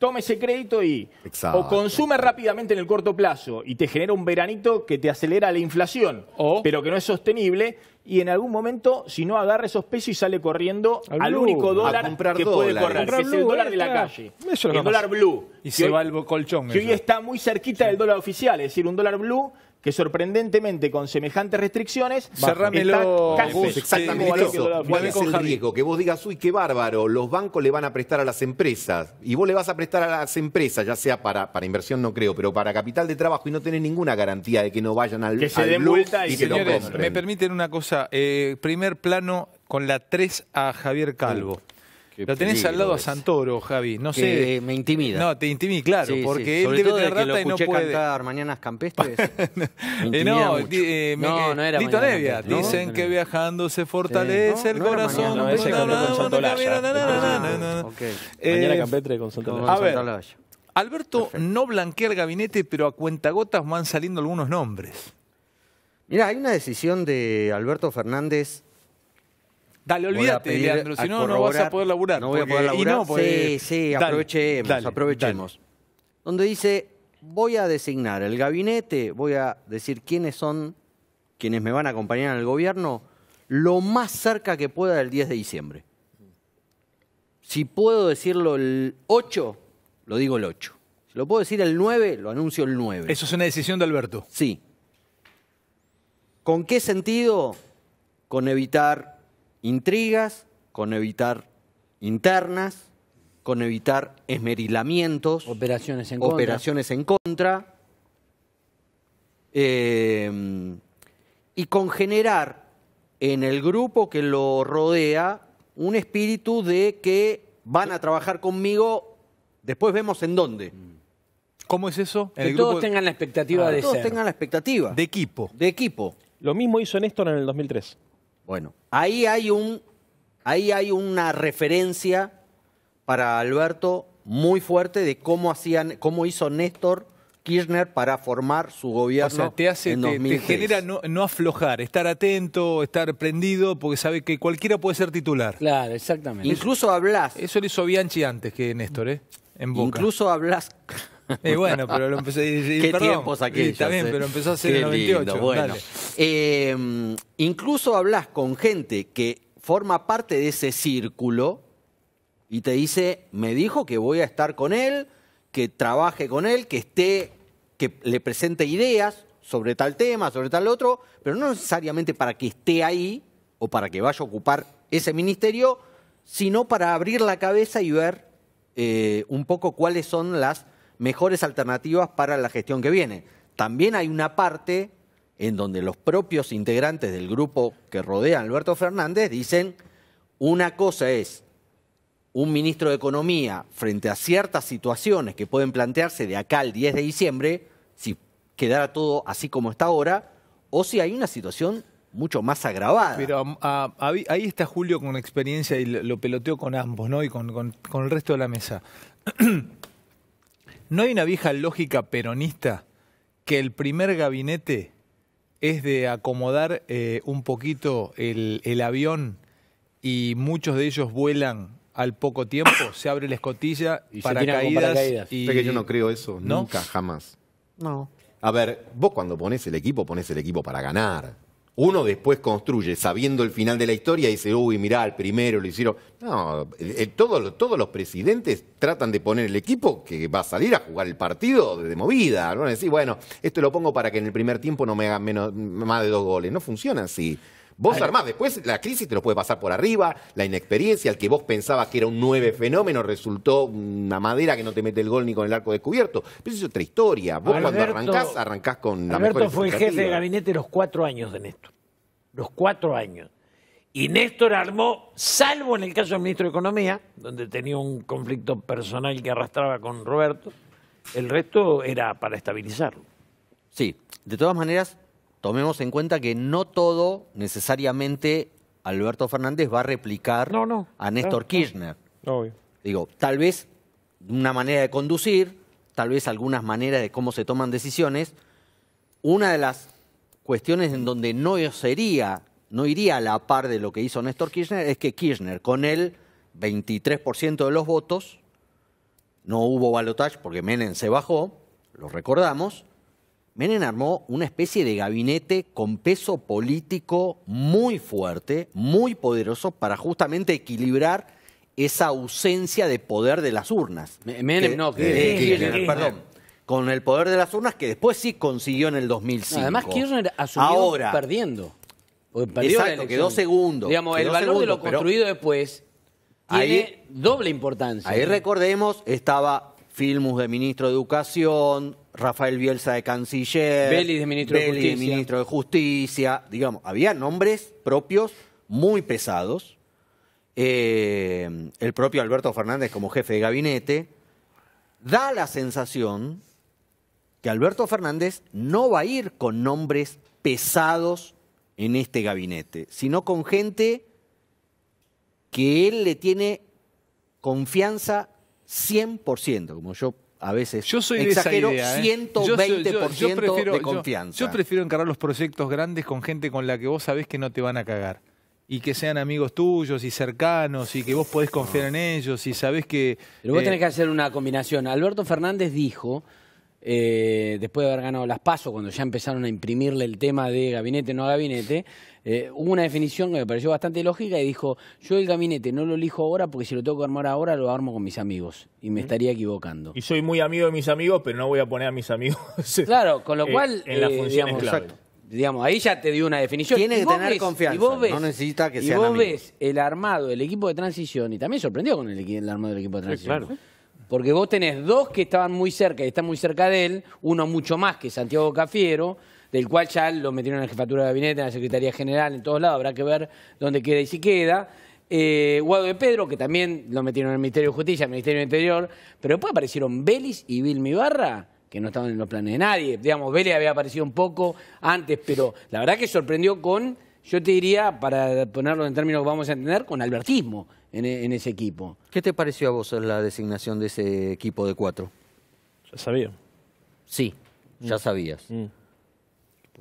Speaker 3: tome ese crédito y o consume rápidamente en el corto plazo y te genera un veranito que te acelera la inflación, pero que no es sostenible. Y en algún momento, si no agarra esos pesos y sale corriendo al, único dólar que puede correr, es el dólar de la calle, el dólar blue. Y se va el colchón. Que hoy está muy cerquita del dólar oficial, es decir, un dólar blue que sorprendentemente con semejantes restricciones cerrámelo exactamente ¿Cuál es el riesgo?
Speaker 7: Que vos digas, uy, qué bárbaro, los bancos le van a prestar a las empresas y vos le vas a prestar a las empresas, ya sea para, para inversión no creo, pero para capital de trabajo y no tenés ninguna garantía de que no vayan al Que se vuelta y, lo me
Speaker 1: permiten una cosa, eh, primer plano con la 3 a Javier Calvo lo tenés al lado a
Speaker 7: Santoro,
Speaker 1: Javi. No sé. Me intimida. No, te intimida, claro, porque él Sobre debe de rata y no puede. cantar
Speaker 2: Mañanas Campestres?
Speaker 1: Eh, no, no, no era Lito Nevia. Dicen que viajando se fortalece el corazón. No, ese con
Speaker 5: Mañana Campestre con
Speaker 2: Santolaya. A ver,
Speaker 1: Alberto no blanquea el gabinete, pero a cuentagotas van saliendo
Speaker 2: algunos nombres. Mira, hay una decisión de Alberto Fernández
Speaker 1: Dale, olvídate, Leandro, si no, no vas a poder laburar. No voy a poder laburar. sí, sí,
Speaker 2: aprovechemos, aprovechemos. Donde dice, voy a designar el gabinete, voy a decir quiénes son quienes me van a acompañar en el gobierno lo más cerca que pueda del 10 de diciembre. Si puedo decirlo el 8, lo digo el 8. Si lo puedo decir el 9, lo anuncio el 9. Eso es una decisión de Alberto. Sí. ¿Con qué sentido? Con evitar intrigas, con evitar internas, con evitar esmerilamientos. Operaciones en operaciones contra. en contra. Em, y con generar en el grupo que lo rodea un espíritu de que van a trabajar conmigo, después vemos en dónde. ¿Cómo es eso? Que todos tengan la
Speaker 6: expectativa ah. de de todos tengan la
Speaker 2: expectativa. De equipo. De equipo. Lo mismo hizo Néstor en el 2003. Bueno, ahí hay, un, ahí hay una referencia para Alberto muy fuerte de cómo, hacían, cómo hizo Néstor Kirchner para formar su gobierno. O sea, te hace, en genera
Speaker 1: no, aflojar, estar atento, estar prendido, porque sabe que cualquiera puede ser titular.
Speaker 6: Claro, exactamente.
Speaker 1: Incluso hablas. Eso lo hizo Bianchi antes que Néstor, ¿eh?
Speaker 2: En Boca. Incluso hablas. Y bueno, pero lo empecé. ¿Qué tiempos Está eh. pero empezó a ser el 98. Eh, incluso hablas con gente que forma parte de ese círculo y te dice: Me dijo que voy a estar con él, que trabaje con él, que esté, que le presente ideas sobre tal tema, sobre tal otro, pero no necesariamente para que esté ahí o para que vaya a ocupar ese ministerio, sino para abrir la cabeza y ver eh, un poco cuáles son las mejores alternativas para la gestión que viene. También hay una parte en donde los propios integrantes del grupo que rodea a Alberto Fernández dicen, una cosa es un ministro de Economía frente a ciertas situaciones que pueden plantearse de acá al 10 de diciembre, si quedara todo así como está ahora, o si hay una situación mucho más agravada. Pero
Speaker 1: um, ah, ahí está Julio con experiencia y lo, peloteo con ambos, ¿no? Y con, con el resto de la mesa. ¿No hay una vieja lógica peronista que el primer gabinete es de acomodar eh, un poquito el, avión y muchos de ellos vuelan al poco tiempo, se abre la escotilla, Y
Speaker 7: se que yo no creo eso, nunca, jamás. No. A ver, vos cuando pones el equipo, pones el equipo para ganar. Uno después construye, sabiendo el final de la historia, y dice, uy, mirá, el primero lo hicieron. No, todos, todos los presidentes tratan de poner el equipo que va a salir a jugar el partido de movida. No van decir, bueno, esto lo pongo para que en el primer tiempo no me hagan menos, más de dos goles. No funciona así. Vos armás, después la crisis te lo puede pasar por arriba, la inexperiencia, el que vos pensabas que era un nueve fenómeno resultó una madera que no te mete el gol ni con el arco descubierto. Pero eso es otra historia. Vos cuando arrancás, arrancás con la Alberto fue jefe de
Speaker 4: gabinete los cuatro años de Néstor. Los cuatro años. Y Néstor armó, salvo en el caso del ministro de Economía, donde tenía un conflicto personal
Speaker 2: que arrastraba con Roberto, el resto era para estabilizarlo. Sí, de todas maneras, tomemos en cuenta que no todo necesariamente Alberto Fernández va a replicar a Néstor Kirchner. Digo, tal vez una manera de conducir, tal vez algunas maneras de cómo se toman decisiones. Una de las cuestiones en donde no sería, no iría a la par de lo que hizo Néstor Kirchner es que Kirchner, con el 23% de los votos, no hubo balotage porque Menem se bajó, lo recordamos, Menem armó una especie de gabinete con peso político muy fuerte, muy poderoso, para justamente equilibrar esa ausencia de poder de las urnas. Menem, no, perdón. Con el poder de las urnas que después sí consiguió en el 2005. además, Kirchner asumió Ahora, perdiendo. Exacto, quedó segundo. Digamos, el valor de lo construido después tiene doble importancia. Ahí recordemos, estaba Filmus de ministro de Educación, Rafael Bielsa de canciller, Beli de ministro, de, justicia. digamos, había nombres propios muy pesados, eh, el propio Alberto Fernández como jefe de gabinete, da la sensación que Alberto Fernández no va a ir con nombres pesados en este gabinete, sino con gente que él le tiene confianza 100%, como yo a veces yo soy exagero 120% ¿eh? yo, prefiero, de confianza. Yo,
Speaker 1: prefiero encarar los proyectos grandes con gente con la que vos sabés que no te van a cagar. Y que sean
Speaker 6: amigos tuyos y cercanos y que vos podés confiar en ellos y sabés que... Pero vos eh, tenés que hacer una combinación. Alberto Fernández dijo, eh, después de haber ganado las PASO, cuando ya empezaron a imprimirle el tema de gabinete no gabinete, eh, hubo una definición que me pareció bastante lógica y dijo, yo el gabinete no lo elijo ahora porque si lo tengo que armar ahora lo armo con mis amigos y me estaría equivocando.
Speaker 3: Y soy muy amigo de mis amigos, pero no voy a poner a mis amigos. claro, con lo eh, cual... en la eh,
Speaker 2: función digamos, Exacto
Speaker 6: digamos, ahí ya te dio una definición. Tiene que tener confianza. Y vos ves, el armado del equipo de transición, y también sorprendió con el, armado del equipo de transición. Porque vos tenés dos que estaban muy cerca y están muy cerca de él, uno mucho más que Santiago Cafiero, del cual ya lo metieron en la jefatura de gabinete, en la Secretaría General, en todos lados, habrá que ver dónde queda y si queda. Eh, Guado de Pedro, que también lo metieron en el Ministerio de Justicia, el Ministerio del Interior, pero después aparecieron Vélez y Vilmi Barra, que no estaban en los planes de nadie. Digamos, Vélez había aparecido un poco antes, pero la verdad que sorprendió con, yo te diría, para ponerlo en términos que vamos a entender, con albertismo
Speaker 2: en, ese equipo. ¿Qué te pareció a vos la designación de ese equipo de cuatro? Ya sabía. Sí, ya mm. sabías. Mm.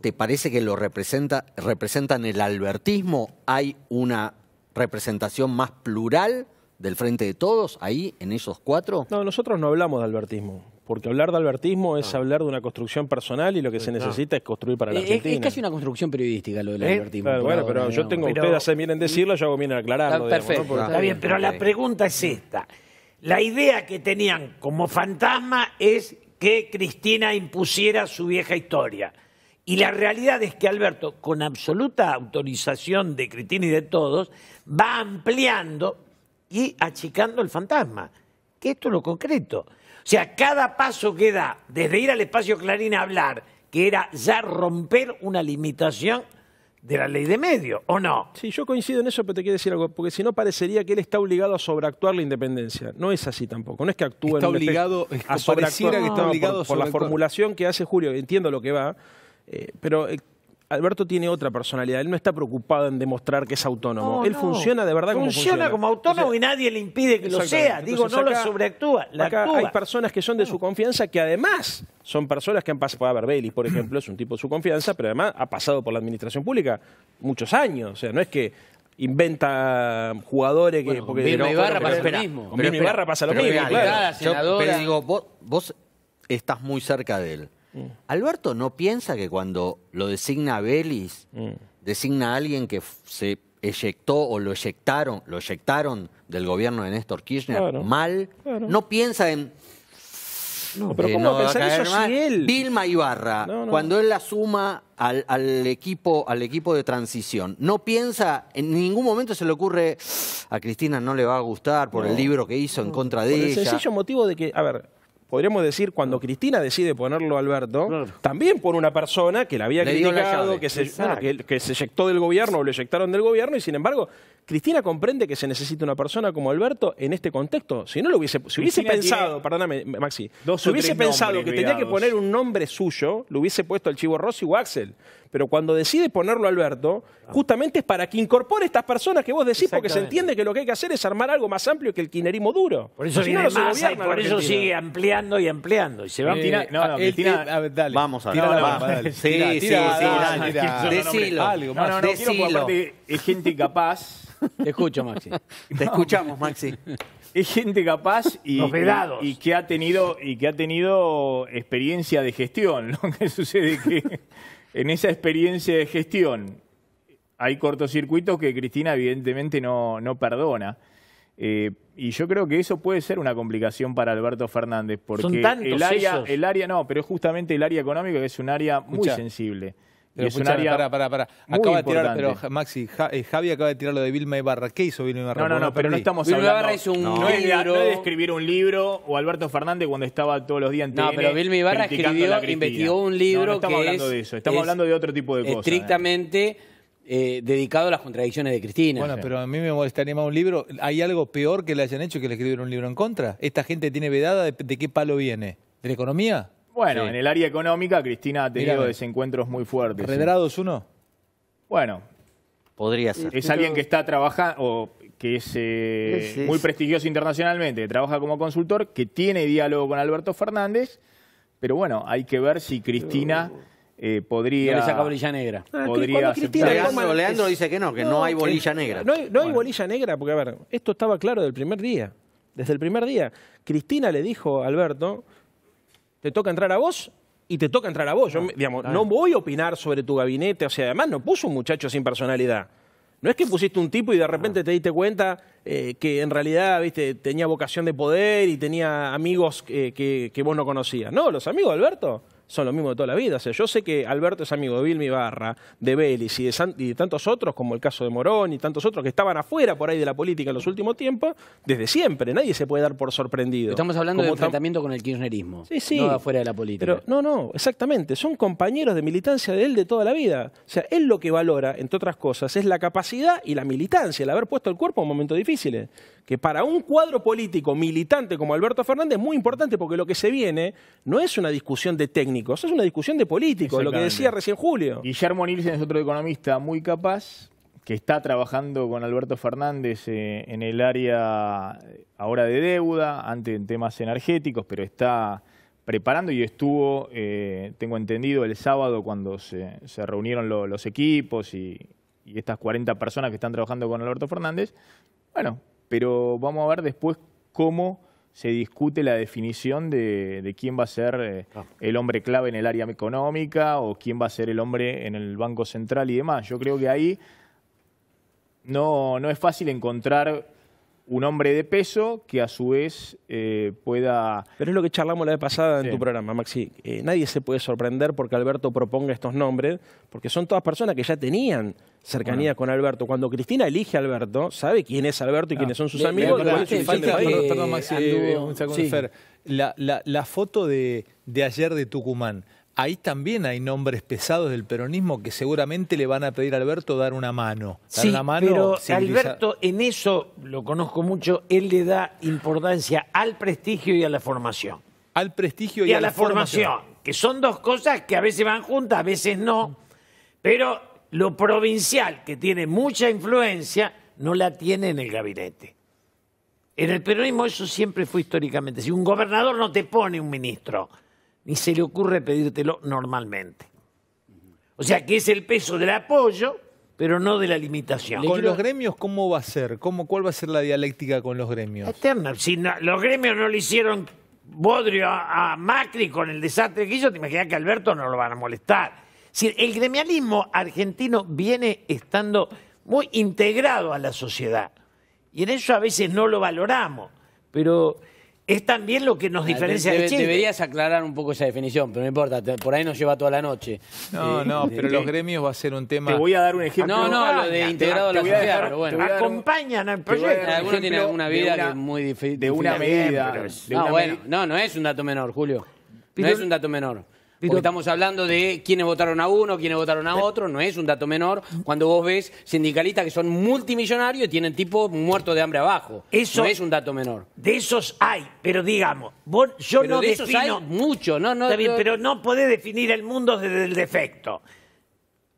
Speaker 2: ¿Te parece que lo representa, representan el albertismo? ¿Hay una representación más plural del frente de todos ahí, en esos cuatro? No,
Speaker 5: nosotros no hablamos de albertismo. Porque hablar de albertismo es ah. hablar de una construcción personal y lo que se necesita es construir para eh, la Argentina. Es, casi
Speaker 6: una construcción periodística lo del ¿Eh? albertismo. bueno, pero yo tengo, ustedes se bien
Speaker 5: en decirlo, yo hago bien en aclararlo. perfecto. Está bien, pero la
Speaker 4: pregunta es esta.
Speaker 5: La idea que
Speaker 4: tenían como fantasma es que Cristina impusiera su vieja historia. Y la realidad es que Alberto, con absoluta autorización de Cristina y de todos, va ampliando y achicando el fantasma, que esto es lo concreto. O sea, cada paso que da, desde ir al espacio Clarín a hablar, que era ya
Speaker 5: romper una limitación de la ley de medio, ¿o no? Sí, yo coincido en eso, pero te quiero decir algo, porque si no parecería que él está obligado a sobreactuar la independencia. No es así tampoco, no es que actúe... Está obligado, a sobreactuar, que está obligado a sobreactuar. por la formulación que hace Julio, entiendo lo que va, eh, pero eh, Alberto tiene otra personalidad, él no está preocupado en demostrar que es autónomo. él funciona de verdad funciona como funciona. como autónomo y nadie le impide que lo sea. Digo, no lo sobreactúa. hay personas que son de su mm. confianza que además son personas que han pasado, a haber Bailey, por ejemplo, es un tipo de su confianza, pero además ha pasado por la administración pública muchos años. O sea, no es que
Speaker 2: inventa jugadores que... Porque con Ibarra pasa lo mismo. pasa lo Yo, pero digo, vos estás muy cerca de él Mm. Alberto no piensa que cuando lo designa a Vélez, mm. designa a alguien que se eyectó o lo eyectaron, lo del gobierno de Néstor Kirchner mal, no piensa en
Speaker 7: no, pero ¿cómo pensar eso si él? Vilma
Speaker 2: Ibarra, cuando él la suma al, equipo, al equipo de transición, no piensa, en ningún momento se le ocurre a Cristina no le va a gustar por el libro que hizo en contra de por ella. El sencillo motivo
Speaker 5: de que, a ver, podríamos decir, cuando Cristina decide ponerlo a Alberto, también por una persona que la había criticado, que se, eyectó del gobierno o lo eyectaron del gobierno, y sin embargo, Cristina comprende que se necesita una persona como Alberto en este contexto. Si no lo hubiese, si hubiese pensado, perdóname, Maxi, si hubiese pensado que tenía que poner un nombre suyo, lo hubiese puesto al Chivo Rossi o Axel pero cuando decide ponerlo Alberto, ah. justamente es para que incorpore estas personas que vos decís, porque se entiende que lo que hay que hacer es armar algo más amplio que el quinerismo duro. Por eso, por eso
Speaker 4: sigue ampliando y ampliando. Y se va eh, no, no, eh, eh, a ver, dale. Vamos a ver. sí, sí, sí, dale. dale. Decilo.
Speaker 3: es gente capaz. Te escucho, Maxi. Te escuchamos, Maxi. Es gente capaz y, y, y, que ha tenido y que ha tenido experiencia de gestión. Lo que sucede que en esa experiencia de gestión hay cortocircuitos que Cristina evidentemente no, no perdona. Eh, y yo creo que eso puede ser una complicación para Alberto Fernández, porque el área, el área, no, pero es justamente el área económica que es un área muy
Speaker 1: sensible. Pero es un área para, para, para. Acaba de tirar, pero Maxi, eh, Javi acaba de tirar lo de Vilma Ibarra. ¿Qué hizo Vilma Ibarra? No, no, no, pero no estamos Vilma hablando. un no. libro. es, de
Speaker 3: escribir un libro o Alberto
Speaker 6: Fernández cuando estaba todos los días en No, pero Vilma Ibarra escribió, investigó un libro estamos que hablando es, de eso, estamos hablando de otro tipo de cosas. Estrictamente eh, dedicado a las contradicciones de Cristina. Bueno, pero
Speaker 1: a mí me molestaría más un libro. ¿Hay algo peor que le hayan hecho que le escribieron un libro en contra? ¿Esta gente tiene vedada
Speaker 3: de, de qué palo viene? ¿De la economía? Bueno, en el área económica, Cristina ha tenido desencuentros muy fuertes. ¿Redrado uno? Bueno. Podría ser. Es alguien que está trabajando, o que eh, es, muy prestigioso internacionalmente, trabaja como consultor, que tiene diálogo con Alberto Fernández, pero bueno, hay que ver si Cristina... Eh,
Speaker 2: podría. No le saca bolilla negra. Ah, podría Leandro, Leandro, dice que no, que no, hay bolilla negra. No
Speaker 5: hay, bolilla negra, porque a ver, esto estaba claro del primer día. Desde el primer día. Cristina le dijo a Alberto te toca entrar a vos y te toca entrar a vos. Yo, digamos, no voy a opinar sobre tu gabinete. O sea, además no puso un muchacho sin personalidad. No es que pusiste un tipo y de repente te diste cuenta eh, que en realidad viste tenía vocación de poder y tenía amigos eh, que, que vos no conocías. No, los amigos Alberto son lo mismo de toda la vida. O sea, yo sé que Alberto es amigo de Vilmi Barra, de Vélez y de, tantos otros, como el caso de Morón y tantos otros que estaban afuera por ahí de la política en los últimos tiempos, desde siempre. Nadie se puede dar por sorprendido. Estamos hablando de enfrentamiento con el kirchnerismo. Sí, sí. No afuera de la política. no, no, exactamente. Son compañeros de militancia de él de toda la vida. O sea, él lo que valora, entre otras cosas, es la capacidad y la militancia, el haber puesto el cuerpo en momentos difíciles que para un cuadro político militante como Alberto Fernández es muy importante porque lo que se viene no es una discusión de técnicos, es una discusión de políticos, lo que decía
Speaker 3: recién Julio. Guillermo Nielsen es otro economista muy capaz que está trabajando con Alberto Fernández eh, en el área eh, ahora de deuda, antes en temas energéticos, pero está preparando y estuvo, eh, tengo entendido, el sábado cuando se, reunieron los equipos y, y estas 40 personas que están trabajando con Alberto Fernández. Bueno, pero vamos a ver después cómo se discute la definición de, quién va a ser eh, el hombre clave en el área económica o quién va a ser el hombre en el Banco Central y demás. Yo creo que ahí no, no es fácil encontrar un hombre de peso que a su vez eh, pueda...
Speaker 5: Pero es lo que charlamos la vez pasada en tu programa, Maxi. Eh, nadie se puede sorprender porque Alberto proponga estos nombres, porque son todas personas que ya tenían cercanía con Alberto. Cuando Cristina elige a Alberto, sabe quién es Alberto y ah. quiénes son sus amigos. La,
Speaker 1: foto de ayer de Tucumán ahí también hay nombres pesados del peronismo que seguramente le van a pedir a Alberto dar una mano. pero Alberto
Speaker 4: en eso, lo conozco mucho, él le da importancia al prestigio y a la formación. Al prestigio y, a, la, formación, que son dos cosas que a veces van juntas, a veces no, pero lo provincial, que tiene mucha influencia, no la tiene en el gabinete. En el peronismo eso siempre fue históricamente. Si un gobernador no te pone un ministro, ni se le ocurre pedírtelo normalmente. O sea que es el peso del apoyo, pero no de la limitación. ¿Con los
Speaker 1: gremios cómo va a ser? ¿Cómo, ¿Cuál va a ser la dialéctica con los gremios? Eterna. Si los gremios no le
Speaker 4: hicieron bodrio a, Macri con el desastre que hizo, te imaginas que Alberto no lo van a molestar. Si el gremialismo argentino viene estando muy integrado a la
Speaker 6: sociedad. Y en eso a veces no lo valoramos.
Speaker 4: Pero es también lo que nos diferencia de, Chile.
Speaker 6: Deberías aclarar un poco esa definición, pero no importa, por ahí nos lleva toda la noche. No, eh, no, pero los
Speaker 1: gremios va a ser un tema... Te voy a dar un
Speaker 6: ejemplo. No, no, lo de integrado a la sociedad, pero bueno.
Speaker 4: Acompañan al proyecto. Algunos tienen alguna vida que es muy
Speaker 6: difícil. De una medida. No, bueno, no, no es un dato menor, Julio. No es un dato menor. Porque estamos hablando de quiénes votaron a uno, quiénes votaron a otro, no es un dato menor. Cuando vos ves sindicalistas que son multimillonarios y tienen tipos muerto de hambre abajo, eso, no es un dato menor. De esos hay, pero digamos,
Speaker 4: yo no de esos hay
Speaker 6: mucho, no, no, Está bien, pero
Speaker 4: no podés definir el mundo desde el defecto.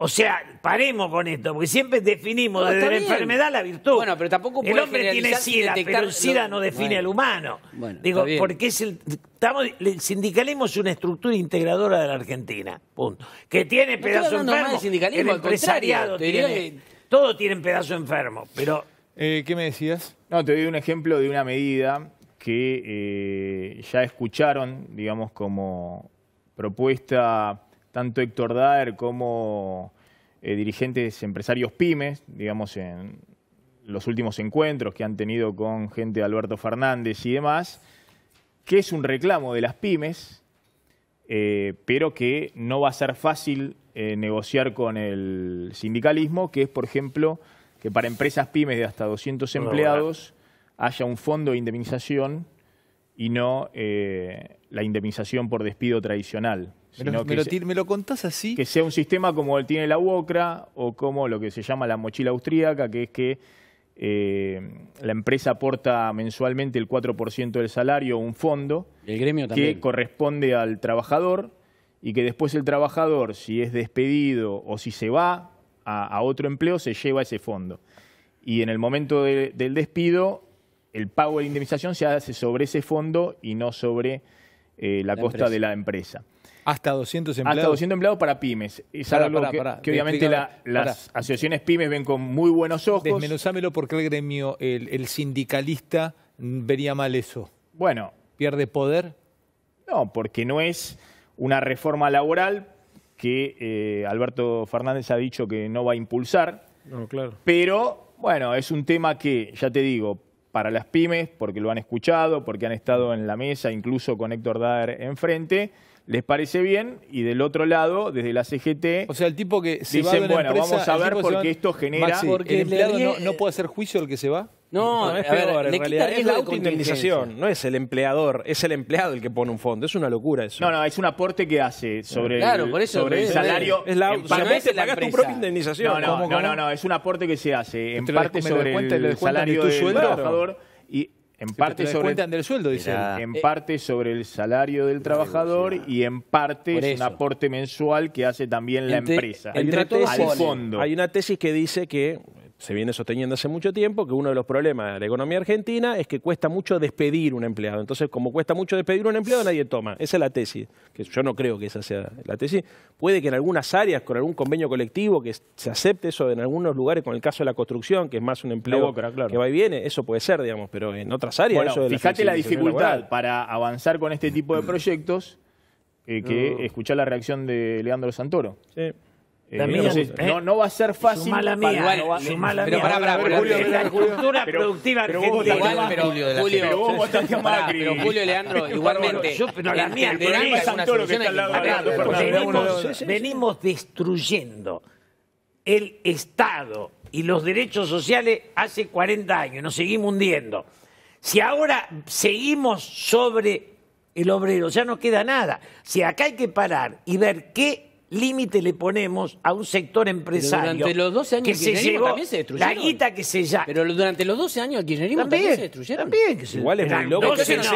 Speaker 4: O sea, paremos con esto, porque siempre definimos desde la enfermedad la virtud. Bueno,
Speaker 6: pero tampoco El hombre tiene sida, pero el sida no define al humano. Digo, porque
Speaker 4: es el, estamos, el sindicalismo es una estructura integradora de la Argentina, punto. Que tiene no pedazos el empresariado tiene, Todos tienen pedazo enfermo,
Speaker 3: pero... Eh, ¿Qué me decías? No, te doy un ejemplo de una medida que eh, ya escucharon, digamos, como propuesta tanto Héctor Daer como eh, dirigentes empresarios pymes, digamos, en los últimos encuentros que han tenido con gente de Alberto Fernández y demás, que es un reclamo de las pymes, eh, pero que no va a ser fácil eh, negociar con el sindicalismo, que es, por ejemplo, que para empresas pymes de hasta 200 empleados haya un fondo de indemnización y no la indemnización por despido tradicional. me, lo, contás así? Que sea un sistema como el tiene la UOCRA o como lo que se llama la mochila austríaca, que es que eh, la empresa aporta mensualmente el 4% del salario a un fondo que corresponde al trabajador y que después el trabajador, si es despedido o si se va a, otro empleo, se lleva ese fondo. Y en el momento del despido, el pago de la indemnización se hace sobre ese fondo y no sobre eh, la, costa de la empresa. Hasta 200 empleados. Hasta 200 empleados para pymes. Es algo que, obviamente las asociaciones pymes ven con muy buenos ojos. Desmenuzámelo porque el gremio, el, sindicalista vería mal eso. Bueno. ¿Pierde poder? No, porque no es una reforma laboral que eh, Alberto Fernández ha dicho que no va a impulsar. No, claro. Pero, bueno, es un tema que, ya te digo, para las pymes, porque lo han escuchado, porque han estado en la mesa incluso con Héctor Daer enfrente les parece bien, y del otro lado, desde la CGT,
Speaker 5: o sea, el tipo que se dicen, va de bueno, vamos a ver porque esto genera... porque el empleado
Speaker 1: no,
Speaker 3: puede hacer juicio
Speaker 5: el que se va?
Speaker 6: No, no, es en realidad. Es la autoindemnización,
Speaker 5: no es el empleador, es el empleado el que pone un fondo. Es una locura eso. No, no, es un aporte que hace sobre, el, el salario. Es la, en no No, no,
Speaker 3: no, es un aporte que se hace en parte sobre el, salario del trabajador. En parte sobre sueldo, dice. En eh, parte sobre el salario del trabajador y en parte es un aporte mensual que hace también la empresa. Entre todo Hay
Speaker 5: una tesis que dice que se viene sosteniendo hace mucho tiempo que uno de los problemas de la economía argentina es que cuesta mucho despedir un empleado. Entonces, como cuesta mucho despedir un empleado, nadie toma. Esa es la tesis, que yo no creo que esa sea la tesis. Puede que en algunas áreas, con algún convenio colectivo, que se acepte eso en algunos lugares, con el caso de la construcción, que es más un empleo que va y viene, eso puede ser, digamos, pero en otras áreas... fíjate la, dificultad
Speaker 3: para avanzar con este tipo de mm. proyectos, eh, que escuchar la reacción de Leandro Santoro. Sí. Eh, la mía, no, no, va a ser fácil. Mala mía, eh, pero Para, para, para, Julio, la cultura productiva pero, pero, Julio, Julio, pero vos votaste a Macri. Pero Julio, Leandro, igualmente. la mía,
Speaker 4: Venimos destruyendo el Estado y los derechos sociales hace 40 años. Nos seguimos hundiendo. Si ahora seguimos sobre el obrero, ya no queda nada. Si acá hay que parar y ver qué límite le ponemos a un sector empresario. durante los 12 años que se llevó también se destruyeron. La guita que se ya. Pero
Speaker 6: durante los 12 años el kirchnerismo también, se destruyeron. También que se Igual es muy loco. que pensemos,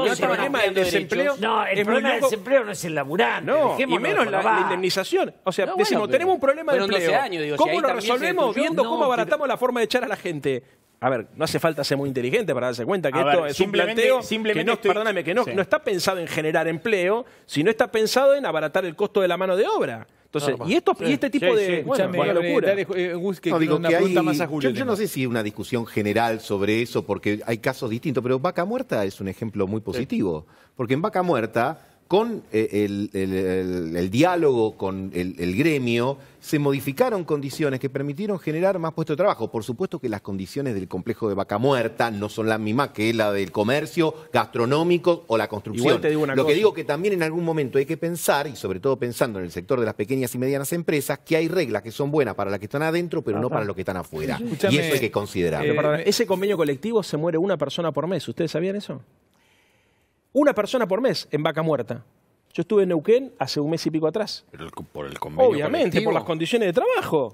Speaker 6: no, es que el problema del desempleo. No, el problema del desempleo
Speaker 5: no es el laburante. No, y menos la, indemnización. O sea, decimos, tenemos un problema de empleo. ¿Cómo lo resolvemos? Viendo cómo abaratamos la forma de echar a la gente a ver, no hace falta ser muy inteligente para darse cuenta que esto es un planteo que, no, perdóname, que no, está pensado en generar empleo, sino está pensado en abaratar el costo de la mano de obra. Entonces, y, este tipo de... locura. Eh, no, digo,
Speaker 7: que yo, no sé si una discusión general sobre eso, porque hay casos distintos, pero Vaca Muerta es un ejemplo muy positivo, porque en Vaca Muerta con eh, el, diálogo con el, gremio, se modificaron condiciones que permitieron generar más puestos de trabajo. Por supuesto que las condiciones del complejo de Vaca Muerta no son las mismas que la del comercio gastronómico o la construcción. Digo Lo que digo que también en algún momento hay que pensar, y sobre todo pensando en el sector de las pequeñas y medianas empresas, que hay reglas que son buenas para las que están adentro, pero no para los que están afuera. y eso hay que considerar. Eh,
Speaker 5: ese convenio colectivo se muere una persona por mes. ¿Ustedes sabían eso? una persona por mes en vaca muerta. Yo estuve en Neuquén hace un mes y pico atrás.
Speaker 2: por el convenio Obviamente, por las
Speaker 5: condiciones de trabajo.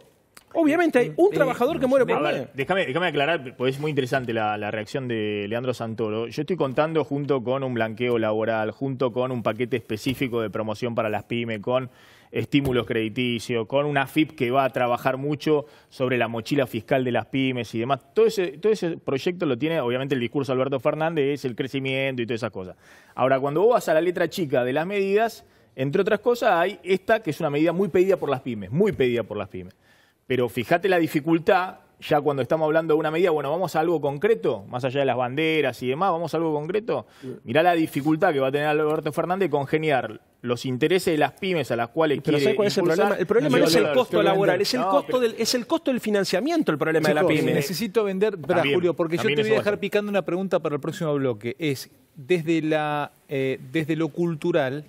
Speaker 5: Obviamente hay un trabajador que muere por
Speaker 3: déjame, déjame, aclarar, porque es muy interesante la, la, reacción de Leandro Santoro. Yo estoy contando junto con un blanqueo laboral, junto con un paquete específico de promoción para las pymes, con estímulos crediticios, con una FIP que va a trabajar mucho sobre la mochila fiscal de las pymes y demás. Todo ese, todo ese proyecto lo tiene, obviamente, el discurso de Alberto Fernández, es el crecimiento y todas esas cosas. Ahora, cuando vos vas a la letra chica de las medidas, entre otras cosas, hay esta que es una medida muy pedida por las pymes, muy pedida por las pymes. Pero fíjate la dificultad ya cuando estamos hablando de una medida, bueno, vamos a algo concreto, más allá de las banderas y demás, vamos a algo concreto. Mirá la dificultad que va a tener Alberto Fernández congeniar los intereses de las pymes a las
Speaker 5: cuales Pero quiere cuál es el problema? El problema no es el costo laboral, es el costo, del, es el costo del financiamiento el problema de la pyme. Necesito vender, Julio, porque yo te voy a dejar
Speaker 1: picando una pregunta para el próximo bloque. Es, desde, la, eh, desde lo cultural,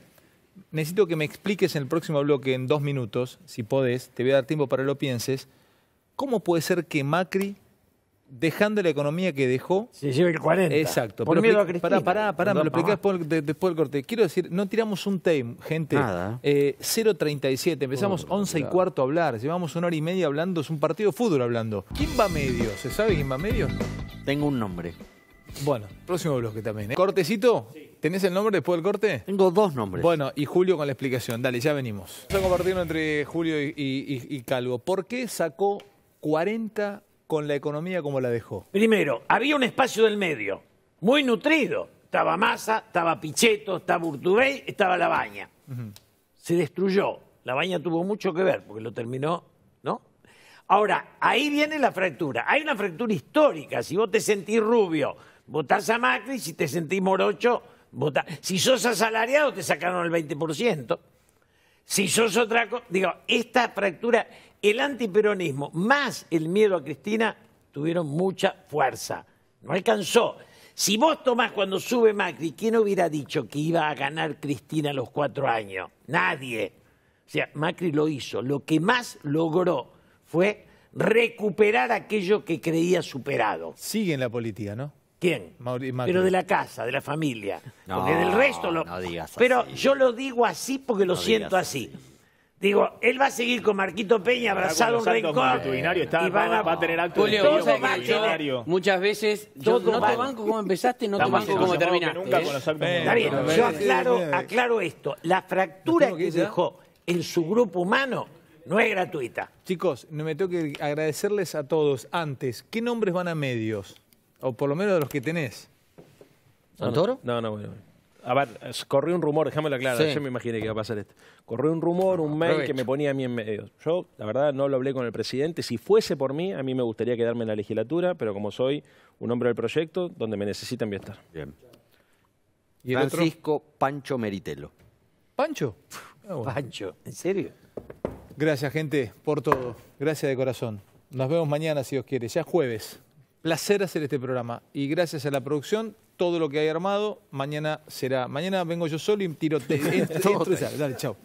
Speaker 1: necesito que me expliques en el próximo bloque, en dos minutos, si podés, te voy a dar tiempo para que lo pienses, ¿Cómo puede ser que Macri, dejando la economía que dejó... Se lleve el 40. Exacto. Por miedo a Cristina. Pará, pará, me lo después, del corte. Quiero decir, no tiramos un time, gente. Nada. 0.37, eh, empezamos 11 y cuarto a hablar. Llevamos una hora y media hablando, es un partido de fútbol hablando. ¿Quién va medio? ¿Se sabe quién va medio? Tengo un nombre. Bueno, próximo bloque también. ¿eh? ¿Cortecito? ¿Tenés el nombre después del corte? Tengo dos nombres. Bueno, y Julio con la explicación. Dale, ya venimos. tengo compartiendo entre Julio y, y Calvo. ¿Por qué sacó 40 con la economía como la dejó? Primero, había un espacio del medio, muy nutrido.
Speaker 4: Estaba Massa, estaba Pichetto, estaba Urtubey, estaba La Baña. Se destruyó. La Baña tuvo mucho que ver porque lo terminó, ¿no? Ahora, ahí viene la fractura. Hay una fractura histórica. Si vos te sentís rubio, votás a Macri. Si te sentís morocho, votás. Si sos asalariado, te sacaron el 20%. Si sos otra cosa. Digo, esta fractura el antiperonismo más el miedo a Cristina tuvieron mucha fuerza. No alcanzó. Si vos tomás cuando sube Macri, ¿quién hubiera dicho que iba a ganar Cristina a los cuatro años? Nadie. O sea, Macri lo hizo. Lo que más logró fue recuperar aquello que creía superado. Sigue en la política, ¿no? ¿Quién? Pero de la casa, de la familia. No, del resto lo... Pero yo lo digo así porque lo siento así. Digo, él va a seguir con Marquito Peña abrazado un rincón. y van a, va a tener acto Julio,
Speaker 6: muchas veces no te banco como empezaste, no te banco como terminaste. ¿eh? yo aclaro,
Speaker 4: aclaro esto. La fractura que ¿eh? dejó
Speaker 1: en su grupo humano no es gratuita. Chicos, me tengo que agradecerles a todos antes. ¿Qué nombres van a medios? O por lo menos de los que tenés.
Speaker 2: ¿Santoro?
Speaker 5: No, no, bueno a ver, corrió un rumor, déjame claro, clara, yo me imaginé que iba a pasar esto. Corrió un rumor,
Speaker 6: un mail que me
Speaker 5: ponía a mí en medio. Yo, la verdad, no lo hablé con el presidente. Si fuese por mí, a mí me gustaría quedarme en la legislatura, pero como soy un hombre del proyecto, donde me necesitan, voy a estar. Bien.
Speaker 2: Francisco Pancho Meritelo.
Speaker 1: ¿Pancho? Ah, Pancho, ¿en serio? Gracias, gente, por todo. Gracias de corazón. Nos vemos mañana, si Dios quiere. Ya es jueves. Placer hacer este programa. Y gracias a la producción, todo lo que hay armado. Mañana será. Mañana vengo yo solo y tiro. Te, dale, chao.